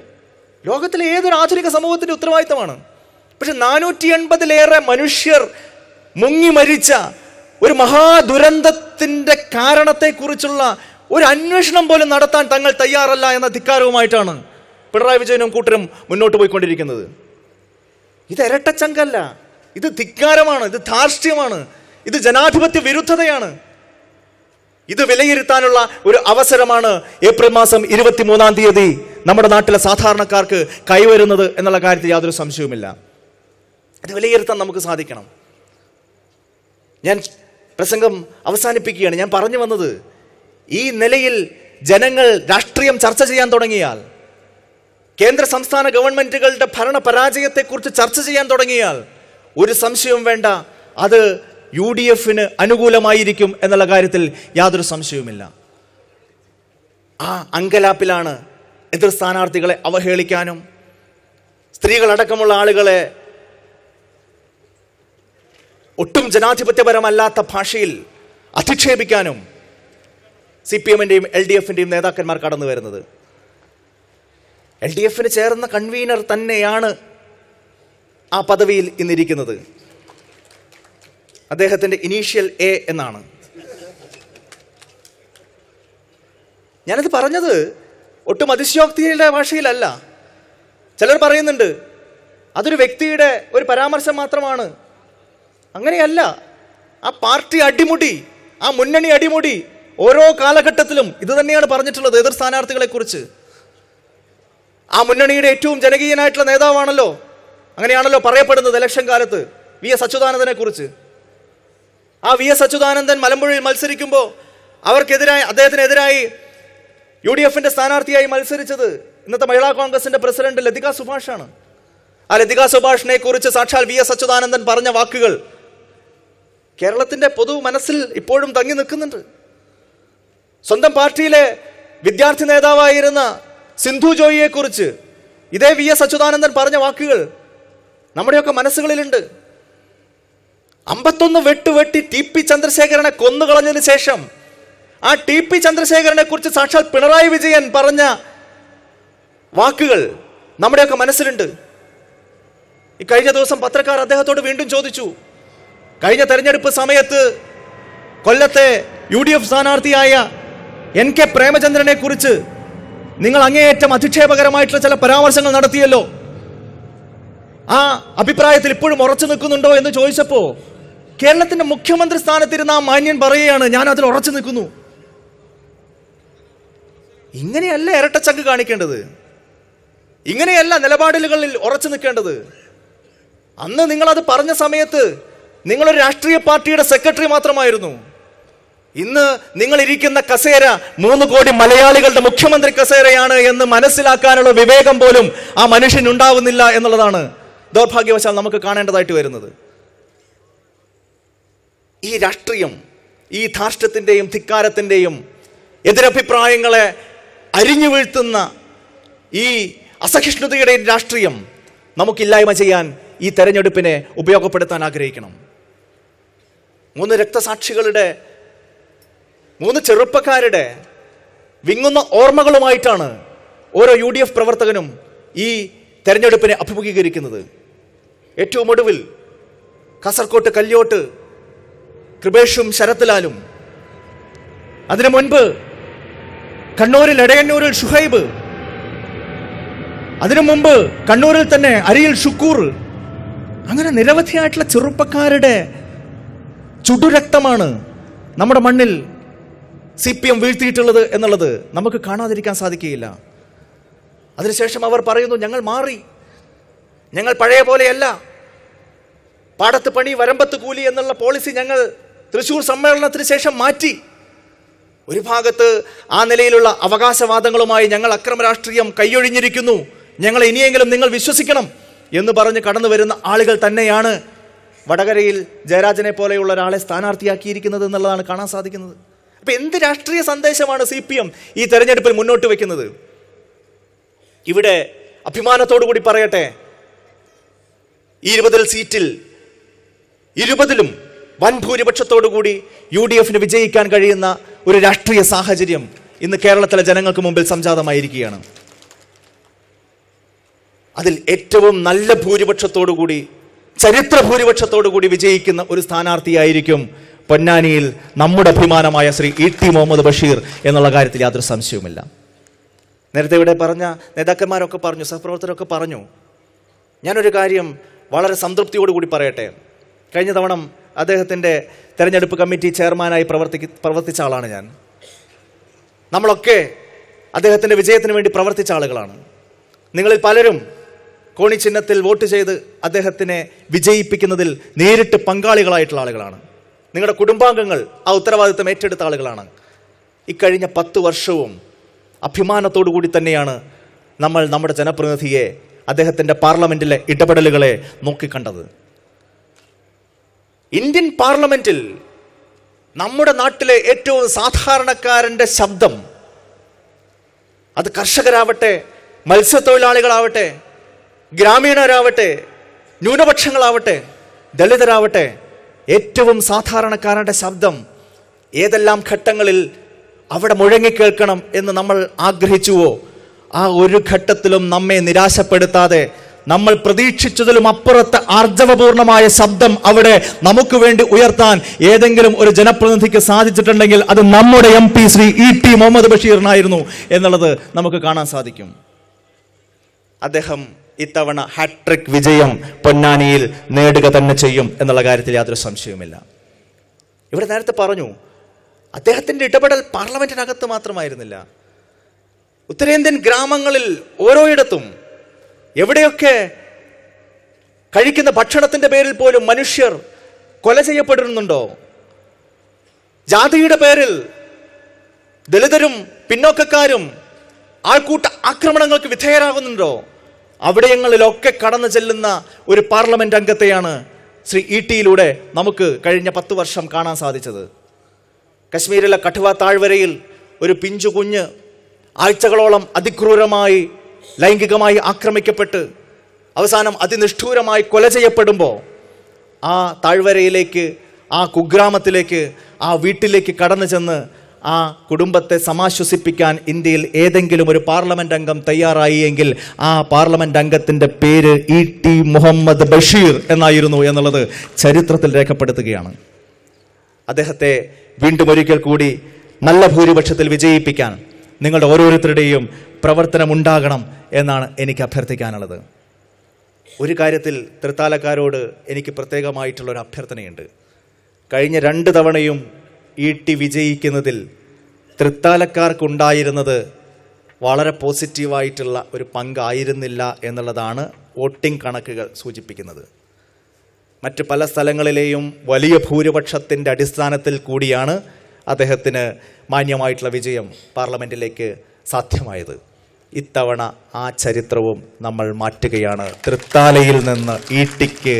A: ലോകത്തിലെ ഏതൊരു ആധുനിക സമൂഹത്തിൻ്റെ ഉത്തരവാദിത്തമാണ് പക്ഷെ നാനൂറ്റി എൺപതിലേറെ മനുഷ്യർ മുങ്ങി മരിച്ച ഒരു മഹാദുരന്തത്തിൻ്റെ കാരണത്തെക്കുറിച്ചുള്ള ഒരു അന്വേഷണം പോലും നടത്താൻ തങ്ങൾ തയ്യാറല്ല എന്ന ധിക്കാരവുമായിട്ടാണ് പിണറായി വിജയനും കൂട്ടരും മുന്നോട്ട് പോയിക്കൊണ്ടിരിക്കുന്നത് ഇത് ഇരട്ടച്ചങ്കല്ല ഇത് ധിക്കാരമാണ് ഇത് ധാർഷ്ട്യമാണ് ഇത് ജനാധിപത്യ വിരുദ്ധതയാണ് ഇത് വിലയിരുത്താനുള്ള ഒരു അവസരമാണ് ഏപ്രിൽ മാസം ഇരുപത്തിമൂന്നാം തീയതി നമ്മുടെ നാട്ടിലെ സാധാരണക്കാർക്ക് കൈവരുന്നത് എന്നുള്ള കാര്യത്തിൽ യാതൊരു സംശയവുമില്ല ഇത് വിലയിരുത്താൻ നമുക്ക് സാധിക്കണം ഞാൻ പ്രസംഗം അവസാനിപ്പിക്കുകയാണ് ഞാൻ പറഞ്ഞു വന്നത് ഈ നിലയിൽ ജനങ്ങൾ രാഷ്ട്രീയം ചർച്ച ചെയ്യാൻ തുടങ്ങിയാൽ കേന്ദ്ര സംസ്ഥാന ഗവൺമെൻറ്റുകളുടെ ഭരണ പരാജയത്തെക്കുറിച്ച് ചർച്ച ചെയ്യാൻ തുടങ്ങിയാൽ ഒരു സംശയവും വേണ്ട അത് യു ഡി എഫിന് അനുകൂലമായിരിക്കും എന്നുള്ള കാര്യത്തിൽ യാതൊരു സംശയവുമില്ല ആ അങ്കലാപ്പിലാണ് എതിർ സ്ഥാനാർത്ഥികളെ അവഹേളിക്കാനും സ്ത്രീകളടക്കമുള്ള ആളുകളെ ഒട്ടും ജനാധിപത്യപരമല്ലാത്ത ഭാഷയിൽ അധിക്ഷേപിക്കാനും സി പി എമ്മിൻ്റെയും എൽ ഡി എഫിൻ്റെയും നേതാക്കന്മാർ കടന്നു വരുന്നത് എൽ ഡി എഫിന് ചേർന്ന കൺവീനർ തന്നെയാണ് ആ പദവിയിൽ ഇന്നിരിക്കുന്നത് അദ്ദേഹത്തിൻ്റെ ഇനീഷ്യൽ എ എന്നാണ് ഞാനത് പറഞ്ഞത് ഒട്ടും അതിശയോക്തിയുടെ ഭാഷയിലല്ല ചിലർ പറയുന്നുണ്ട് അതൊരു വ്യക്തിയുടെ ഒരു പരാമർശം മാത്രമാണ് അങ്ങനെയല്ല ആ പാർട്ടി അടിമുടി ആ മുന്നണി അടിമുടി ഓരോ കാലഘട്ടത്തിലും ഇത് തന്നെയാണ് പറഞ്ഞിട്ടുള്ളത് എതിർ സ്ഥാനാർത്ഥികളെക്കുറിച്ച് ആ മുന്നണിയുടെ ഏറ്റവും ജനകീയനായിട്ടുള്ള നേതാവാണല്ലോ അങ്ങനെയാണല്ലോ പറയപ്പെടുന്നത് ഇലക്ഷൻ കാലത്ത് വി എസ് അച്യുതാനന്ദനെ കുറിച്ച് ആ വി എസ് അച്യുതാനന്ദൻ മലമ്പുഴയിൽ മത്സരിക്കുമ്പോൾ അവർക്കെതിരായി അദ്ദേഹത്തിനെതിരായി യു ഡി എഫിന്റെ സ്ഥാനാർത്ഥിയായി മത്സരിച്ചത് ഇന്നത്തെ മഹിളാ കോൺഗ്രസിന്റെ പ്രസിഡന്റ് ലതിക ആണ് ആ ലതിക സുഭാഷിനെ കുറിച്ച് സാക്ഷാൽ വി എസ് അച്യുതാനന്ദൻ പറഞ്ഞ വാക്കുകൾ കേരളത്തിന്റെ പൊതു മനസ്സിൽ ഇപ്പോഴും തങ്ങി നിൽക്കുന്നുണ്ട് സ്വന്തം പാർട്ടിയിലെ വിദ്യാർത്ഥി നേതാവായിരുന്ന സിന്ധു ജോയിയെക്കുറിച്ച് ഇതേ വി എസ് അച്യുതാനന്ദൻ പറഞ്ഞ വാക്കുകൾ നമ്മുടെയൊക്കെ മനസ്സുകളിലുണ്ട് അമ്പത്തൊന്ന് വെട്ട് വെട്ടി ടി പി ചന്ദ്രശേഖരനെ കൊന്നുകളഞ്ഞതിന് ശേഷം ആ ടി പി ചന്ദ്രശേഖരനെ കുറിച്ച് സാക്ഷാൽ പിണറായി വിജയൻ പറഞ്ഞ വാക്കുകൾ നമ്മുടെയൊക്കെ മനസ്സിലുണ്ട് ഈ കഴിഞ്ഞ ദിവസം പത്രക്കാർ അദ്ദേഹത്തോട് വീണ്ടും ചോദിച്ചു കഴിഞ്ഞ തെരഞ്ഞെടുപ്പ് സമയത്ത് കൊല്ലത്തെ യു ഡി എഫ് സ്ഥാനാർത്ഥിയായ എൻ കെ പ്രേമചന്ദ്രനെ കുറിച്ച് നിങ്ങൾ അങ്ങേയറ്റം അധിക്ഷേപകരമായിട്ടുള്ള ചില പരാമർശങ്ങൾ നടത്തിയല്ലോ ആ അഭിപ്രായത്തിൽ ഇപ്പോഴും ഉറച്ചു നിൽക്കുന്നുണ്ടോ എന്ന് ചോദിച്ചപ്പോൾ കേരളത്തിന്റെ മുഖ്യമന്ത്രി സ്ഥാനത്തിരുന്ന ആ മാന്യൻ പറയുകയാണ് ഞാൻ അതിൽ ഉറച്ചു നിൽക്കുന്നു ഇങ്ങനെയല്ല ഇരട്ടച്ചങ്ക് കാണിക്കേണ്ടത് ഇങ്ങനെയല്ല നിലപാടുകളിൽ ഉറച്ചു നിൽക്കേണ്ടത് അന്ന് നിങ്ങളത് പറഞ്ഞ സമയത്ത് നിങ്ങളൊരു രാഷ്ട്രീയ പാർട്ടിയുടെ സെക്രട്ടറി മാത്രമായിരുന്നു ഇന്ന് നിങ്ങൾ ഇരിക്കുന്ന കസേര മൂന്ന് കോടി മലയാളികളുടെ മുഖ്യമന്ത്രി കസേരയാണ് എന്ന് മനസ്സിലാക്കാനുള്ള വിവേകം പോലും ആ മനുഷ്യനുണ്ടാവുന്നില്ല ഉണ്ടാവുന്നില്ല എന്നുള്ളതാണ് ദൗർഭാഗ്യവശാൽ നമുക്ക് കാണേണ്ടതായിട്ട് വരുന്നത് ഈ രാഷ്ട്രീയം ഈ ധാർഷ്ട്യത്തിൻ്റെയും ധിക്കാരത്തിൻ്റെയും എതിരഭിപ്രായങ്ങളെ അരിഞ്ഞു വീഴ്ത്തുന്ന ഈ അസഹിഷ്ണുതയുടെ രാഷ്ട്രീയം നമുക്കില്ലായ്മ ചെയ്യാൻ ഈ തെരഞ്ഞെടുപ്പിനെ ഉപയോഗപ്പെടുത്താൻ ആഗ്രഹിക്കണം മൂന്ന് രക്തസാക്ഷികളുടെ മൂന്ന് ചെറുപ്പക്കാരുടെ വിങ്ങുന്ന ഓർമ്മകളുമായിട്ടാണ് ഓരോ യു ഡി എഫ് പ്രവർത്തകനും ഈ തെരഞ്ഞെടുപ്പിനെ അഭിമുഖീകരിക്കുന്നത് ഏറ്റവും ഒടുവിൽ കാസർകോട്ട് കല്യോട്ട് കൃപേഷും ശരത്ലാലും അതിനു മുൻപ് കണ്ണൂരിൽ എടയന്നൂരിൽ ഷുഹൈബ് അതിനു മുമ്പ് കണ്ണൂരിൽ തന്നെ അരിയിൽ ഷുക്കൂർ അങ്ങനെ നിരവധിയായിട്ടുള്ള ചെറുപ്പക്കാരുടെ ചുടുരക്തമാണ് നമ്മുടെ മണ്ണിൽ സി പി എം വീഴ്ത്തിയിട്ടുള്ളത് എന്നുള്ളത് നമുക്ക് കാണാതിരിക്കാൻ സാധിക്കുകയില്ല അതിനുശേഷം അവർ പറയുന്നു ഞങ്ങൾ മാറി ഞങ്ങൾ പഴയ പോലെയല്ല പാടത്ത് പണി വരമ്പത്ത് കൂലി എന്നുള്ള പോളിസി ഞങ്ങൾ തൃശൂർ സമ്മേളനത്തിന് ശേഷം മാറ്റി ഒരു ഭാഗത്ത് ആ നിലയിലുള്ള അവകാശവാദങ്ങളുമായി ഞങ്ങൾ അക്രമ രാഷ്ട്രീയം കൈയൊഴിഞ്ഞിരിക്കുന്നു ഞങ്ങൾ ഇനിയെങ്കിലും നിങ്ങൾ വിശ്വസിക്കണം എന്ന് പറഞ്ഞ് കടന്നു വരുന്ന ആളുകൾ തന്നെയാണ് വടകരയിൽ ജയരാജനെ പോലെയുള്ള ഒരാളെ സ്ഥാനാർത്ഥിയാക്കിയിരിക്കുന്നത് എന്നുള്ളതാണ് കാണാൻ സാധിക്കുന്നത് ഇപ്പം എന്ത് രാഷ്ട്രീയ സന്ദേശമാണ് സി പി എം ഈ തെരഞ്ഞെടുപ്പിൽ മുന്നോട്ട് വയ്ക്കുന്നത് ഇവിടെ അഭിമാനത്തോടു കൂടി പറയട്ടെ ഇരുപതിൽ സീറ്റിൽ ഇരുപതിലും വൻ കൂടി യു ഡി എഫിന് വിജയിക്കാൻ കഴിയുന്ന ഒരു രാഷ്ട്രീയ സാഹചര്യം ഇന്ന് കേരളത്തിലെ ജനങ്ങൾക്ക് മുമ്പിൽ സംജാതമായിരിക്കുകയാണ് അതിൽ ഏറ്റവും നല്ല ഭൂരിപക്ഷത്തോടുകൂടി ചരിത്ര ഭൂരിപക്ഷത്തോടുകൂടി വിജയിക്കുന്ന ഒരു സ്ഥാനാർത്ഥിയായിരിക്കും പൊന്നാനിയിൽ നമ്മുടെ അഭിമാനമായ ശ്രീ ഇ ടി മുഹമ്മദ് ബഷീർ എന്നുള്ള കാര്യത്തിൽ യാതൊരു സംശയവുമില്ല നേരത്തെ ഇവിടെ പറഞ്ഞ നേതാക്കന്മാരൊക്കെ പറഞ്ഞു സഹപ്രവർത്തകരൊക്കെ പറഞ്ഞു ഞാനൊരു കാര്യം വളരെ സംതൃപ്തിയോടുകൂടി പറയട്ടെ കഴിഞ്ഞ തവണ അദ്ദേഹത്തിൻ്റെ തെരഞ്ഞെടുപ്പ് കമ്മിറ്റി ചെയർമാനായി പ്രവർത്തി പ്രവർത്തിച്ച ആളാണ് ഞാൻ നമ്മളൊക്കെ അദ്ദേഹത്തിൻ്റെ വിജയത്തിന് വേണ്ടി പ്രവർത്തിച്ച ആളുകളാണ് നിങ്ങളിൽ പലരും കോണി ചിഹ്നത്തിൽ വോട്ട് ചെയ്ത് അദ്ദേഹത്തിനെ വിജയിപ്പിക്കുന്നതിൽ നേരിട്ട് പങ്കാളികളായിട്ടുള്ള ആളുകളാണ് നിങ്ങളുടെ കുടുംബാംഗങ്ങൾ ആ ഉത്തരവാദിത്തം ഏറ്റെടുത്ത ആളുകളാണ് ഇക്കഴിഞ്ഞ പത്ത് വർഷവും അഭിമാനത്തോടു കൂടി തന്നെയാണ് നമ്മൾ നമ്മുടെ ജനപ്രതിനിധിയെ അദ്ദേഹത്തിൻ്റെ പാർലമെൻറ്റിലെ ഇടപെടലുകളെ നോക്കിക്കണ്ടത് ഇന്ത്യൻ പാർലമെൻറ്റിൽ നമ്മുടെ നാട്ടിലെ ഏറ്റവും സാധാരണക്കാരൻ്റെ ശബ്ദം അത് കർഷകരാവട്ടെ മത്സ്യത്തൊഴിലാളികളാവട്ടെ ഗ്രാമീണരാവട്ടെ ന്യൂനപക്ഷങ്ങളാവട്ടെ ദളിതരാവട്ടെ ഏറ്റവും സാധാരണക്കാരുടെ ശബ്ദം ഏതെല്ലാം ഘട്ടങ്ങളിൽ അവിടെ മുഴങ്ങിക്കേൾക്കണം എന്ന് നമ്മൾ ആഗ്രഹിച്ചുവോ ആ ഒരു ഘട്ടത്തിലും നമ്മെ നിരാശപ്പെടുത്താതെ നമ്മൾ പ്രതീക്ഷിച്ചതിലും അപ്പുറത്ത് ആർജവപൂർണമായ ശബ്ദം അവിടെ നമുക്ക് വേണ്ടി ഉയർത്താൻ ഏതെങ്കിലും ഒരു ജനപ്രതിനിധിക്ക് സാധിച്ചിട്ടുണ്ടെങ്കിൽ അത് നമ്മുടെ M P Shri E T Muhammad ബഷീറിനായിരുന്നു എന്നുള്ളത് നമുക്ക് കാണാൻ സാധിക്കും അദ്ദേഹം ഇത്തവണ ഹാട്രിക് വിജയം പൊന്നാനിയിൽ നേടുക തന്നെ ചെയ്യും എന്നുള്ള കാര്യത്തിൽ യാതൊരു സംശയവുമില്ല ഇവിടെ നേരത്തെ പറഞ്ഞു അദ്ദേഹത്തിൻ്റെ ഇടപെടൽ പാർലമെൻറ്റിനകത്ത് മാത്രമായിരുന്നില്ല ഉത്തരേന്ത്യൻ ഗ്രാമങ്ങളിൽ ഓരോയിടത്തും എവിടെയൊക്കെ കഴിക്കുന്ന ഭക്ഷണത്തിൻ്റെ പേരിൽ പോലും മനുഷ്യർ കൊല ചെയ്യപ്പെടുന്നുണ്ടോ ജാതിയുടെ പേരിൽ ദളിതരും പിന്നോക്കക്കാരും ആൾക്കൂട്ട ആക്രമണങ്ങൾക്ക് വിധേയരാകുന്നുണ്ടോ അവിടയങ്ങളിലൊക്കെ കടന്നു ചെല്ലുന്ന ഒരു പാർലമെൻ്റ് അംഗത്തെയാണ് ശ്രീ ഇ ടിയിലൂടെ നമുക്ക് കഴിഞ്ഞ പത്ത് വർഷം കാണാൻ സാധിച്ചത് കശ്മീരിലെ കഠുവ താഴ്വരയിൽ ഒരു പിഞ്ചു കുഞ്ഞ് ആഴ്ചകളോളം അതിക്രൂരമായി ലൈംഗികമായി ആക്രമിക്കപ്പെട്ട് അവസാനം അതിനിഷ്ഠൂരമായി കൊല ചെയ്യപ്പെടുമ്പോൾ ആ താഴ്വരയിലേക്ക് ആ കുഗ്രാമത്തിലേക്ക് ആ വീട്ടിലേക്ക് കടന്നു ചെന്ന് ആ കുടുംബത്തെ സമാശ്വസിപ്പിക്കാൻ ഇന്ത്യയിൽ ഏതെങ്കിലും ഒരു പാർലമെന്റ് അംഗം തയ്യാറായി എങ്കിൽ ആ പാർലമെന്റ് അംഗത്തിന്റെ പേര് ഇ ടി മുഹമ്മദ് ബഷീർ എന്നായിരുന്നു എന്നുള്ളത് ചരിത്രത്തിൽ രേഖപ്പെടുത്തുകയാണ് അദ്ദേഹത്തെ വീണ്ടും ഒരിക്കൽ കൂടി നല്ല ഭൂരിപക്ഷത്തിൽ വിജയിപ്പിക്കാൻ നിങ്ങളുടെ ഓരോരുത്തരുടെയും പ്രവർത്തനമുണ്ടാകണം എന്നാണ് എനിക്ക് അഭ്യർത്ഥിക്കാനുള്ളത് ഒരു കാര്യത്തിൽ തൃത്താലക്കാരോട് എനിക്ക് പ്രത്യേകമായിട്ടുള്ളൊരു അഭ്യർത്ഥനയുണ്ട് കഴിഞ്ഞ രണ്ട് തവണയും ഈട്ടി വിജയിക്കുന്നതിൽ തൃത്താലക്കാർക്കുണ്ടായിരുന്നത് വളരെ പോസിറ്റീവായിട്ടുള്ള ഒരു പങ്കായിരുന്നില്ല എന്നുള്ളതാണ് വോട്ടിംഗ് കണക്കുകൾ സൂചിപ്പിക്കുന്നത് മറ്റ് പല സ്ഥലങ്ങളിലെയും വലിയ ഭൂരിപക്ഷത്തിൻ്റെ അടിസ്ഥാനത്തിൽ കൂടിയാണ് അദ്ദേഹത്തിന് മാന്യമായിട്ടുള്ള വിജയം പാർലമെൻറ്റിലേക്ക് സാധ്യമായത് ഇത്തവണ ആ ചരിത്രവും നമ്മൾ മാറ്റുകയാണ് തൃത്താലയിൽ നിന്ന് ഈട്ടിക്ക്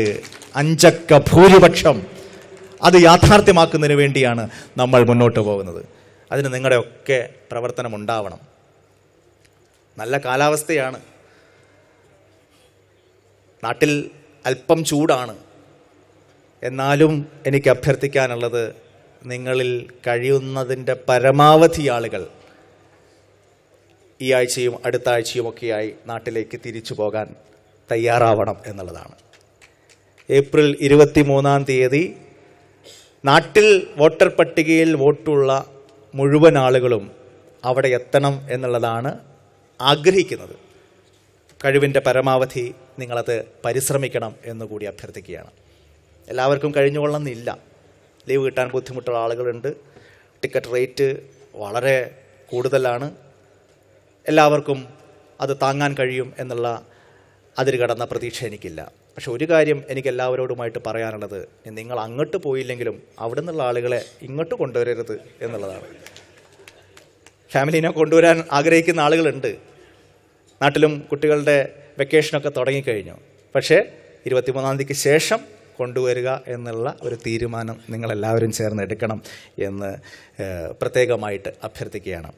A: അഞ്ചക്ക ഭൂരിപക്ഷം അത് യാഥാർത്ഥ്യമാക്കുന്നതിന് വേണ്ടിയാണ് നമ്മൾ മുന്നോട്ട് പോകുന്നത് അതിന് ഒക്കെ പ്രവർത്തനം ഉണ്ടാവണം നല്ല കാലാവസ്ഥയാണ് നാട്ടിൽ അല്പം ചൂടാണ് എന്നാലും എനിക്ക് അഭ്യർത്ഥിക്കാനുള്ളത് നിങ്ങളിൽ കഴിയുന്നതിൻ്റെ പരമാവധി ആളുകൾ ഈ ആഴ്ചയും അടുത്ത ആഴ്ചയുമൊക്കെയായി നാട്ടിലേക്ക് തിരിച്ചു പോകാൻ തയ്യാറാവണം എന്നുള്ളതാണ് ഏപ്രിൽ ഇരുപത്തി മൂന്നാം തീയതി നാട്ടിൽ വോട്ടർ പട്ടികയിൽ വോട്ടുള്ള മുഴുവൻ ആളുകളും അവിടെ എത്തണം എന്നുള്ളതാണ് ആഗ്രഹിക്കുന്നത് കഴിവിൻ്റെ പരമാവധി നിങ്ങളത് പരിശ്രമിക്കണം എന്നുകൂടി അഭ്യർത്ഥിക്കുകയാണ് എല്ലാവർക്കും കഴിഞ്ഞുകൊള്ളണമെന്നില്ല ലീവ് കിട്ടാൻ ബുദ്ധിമുട്ടുള്ള ആളുകളുണ്ട് ടിക്കറ്റ് റേറ്റ് വളരെ കൂടുതലാണ് എല്ലാവർക്കും അത് താങ്ങാൻ കഴിയും എന്നുള്ള അതിരുകടന്ന പ്രതീക്ഷ എനിക്കില്ല പക്ഷെ ഒരു കാര്യം എനിക്ക് എല്ലാവരോടുമായിട്ട് പറയാനുള്ളത് നിങ്ങൾ അങ്ങോട്ട് പോയില്ലെങ്കിലും അവിടെ നിന്നുള്ള ആളുകളെ ഇങ്ങോട്ട് കൊണ്ടുവരരുത് എന്നുള്ളതാണ് ഫാമിലിനെ കൊണ്ടുവരാൻ ആഗ്രഹിക്കുന്ന ആളുകളുണ്ട് നാട്ടിലും കുട്ടികളുടെ വെക്കേഷനൊക്കെ തുടങ്ങിക്കഴിഞ്ഞു പക്ഷേ ഇരുപത്തിമൂന്നാം തീയതിക്ക് ശേഷം കൊണ്ടുവരിക എന്നുള്ള ഒരു തീരുമാനം നിങ്ങളെല്ലാവരും ചേർന്ന് എടുക്കണം എന്ന് പ്രത്യേകമായിട്ട് അഭ്യർത്ഥിക്കുകയാണ്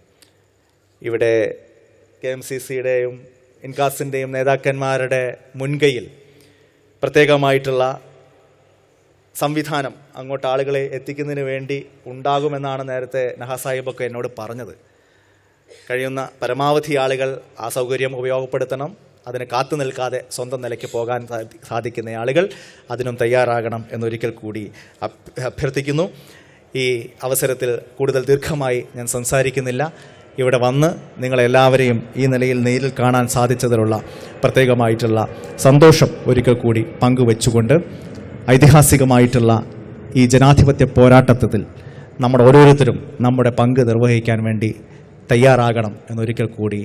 A: ഇവിടെ കെ എം സി സിയുടെയും ഇൻകാസിൻ്റെയും നേതാക്കന്മാരുടെ മുൻകൈയിൽ പ്രത്യേകമായിട്ടുള്ള സംവിധാനം അങ്ങോട്ട് ആളുകളെ എത്തിക്കുന്നതിന് വേണ്ടി ഉണ്ടാകുമെന്നാണ് നേരത്തെ നഹസാഹിബൊക്കെ എന്നോട് പറഞ്ഞത് കഴിയുന്ന പരമാവധി ആളുകൾ ആ സൗകര്യം ഉപയോഗപ്പെടുത്തണം അതിന് കാത്തു നിൽക്കാതെ സ്വന്തം നിലയ്ക്ക് പോകാൻ സാധിക്കുന്ന ആളുകൾ അതിനും തയ്യാറാകണം എന്നൊരിക്കൽ കൂടി അഭ്യർത്ഥിക്കുന്നു ഈ അവസരത്തിൽ കൂടുതൽ ദീർഘമായി ഞാൻ സംസാരിക്കുന്നില്ല ഇവിടെ വന്ന് നിങ്ങളെല്ലാവരെയും ഈ നിലയിൽ നേരിൽ കാണാൻ സാധിച്ചതിലുള്ള പ്രത്യേകമായിട്ടുള്ള സന്തോഷം ഒരിക്കൽ കൂടി പങ്കുവെച്ചുകൊണ്ട് ഐതിഹാസികമായിട്ടുള്ള ഈ ജനാധിപത്യ പോരാട്ടത്തിൽ നമ്മുടെ ഓരോരുത്തരും നമ്മുടെ പങ്ക് നിർവഹിക്കാൻ വേണ്ടി തയ്യാറാകണം എന്നൊരിക്കൽ കൂടി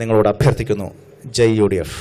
A: നിങ്ങളോട് അഭ്യർത്ഥിക്കുന്നു ജയ് യു ഡി എഫ്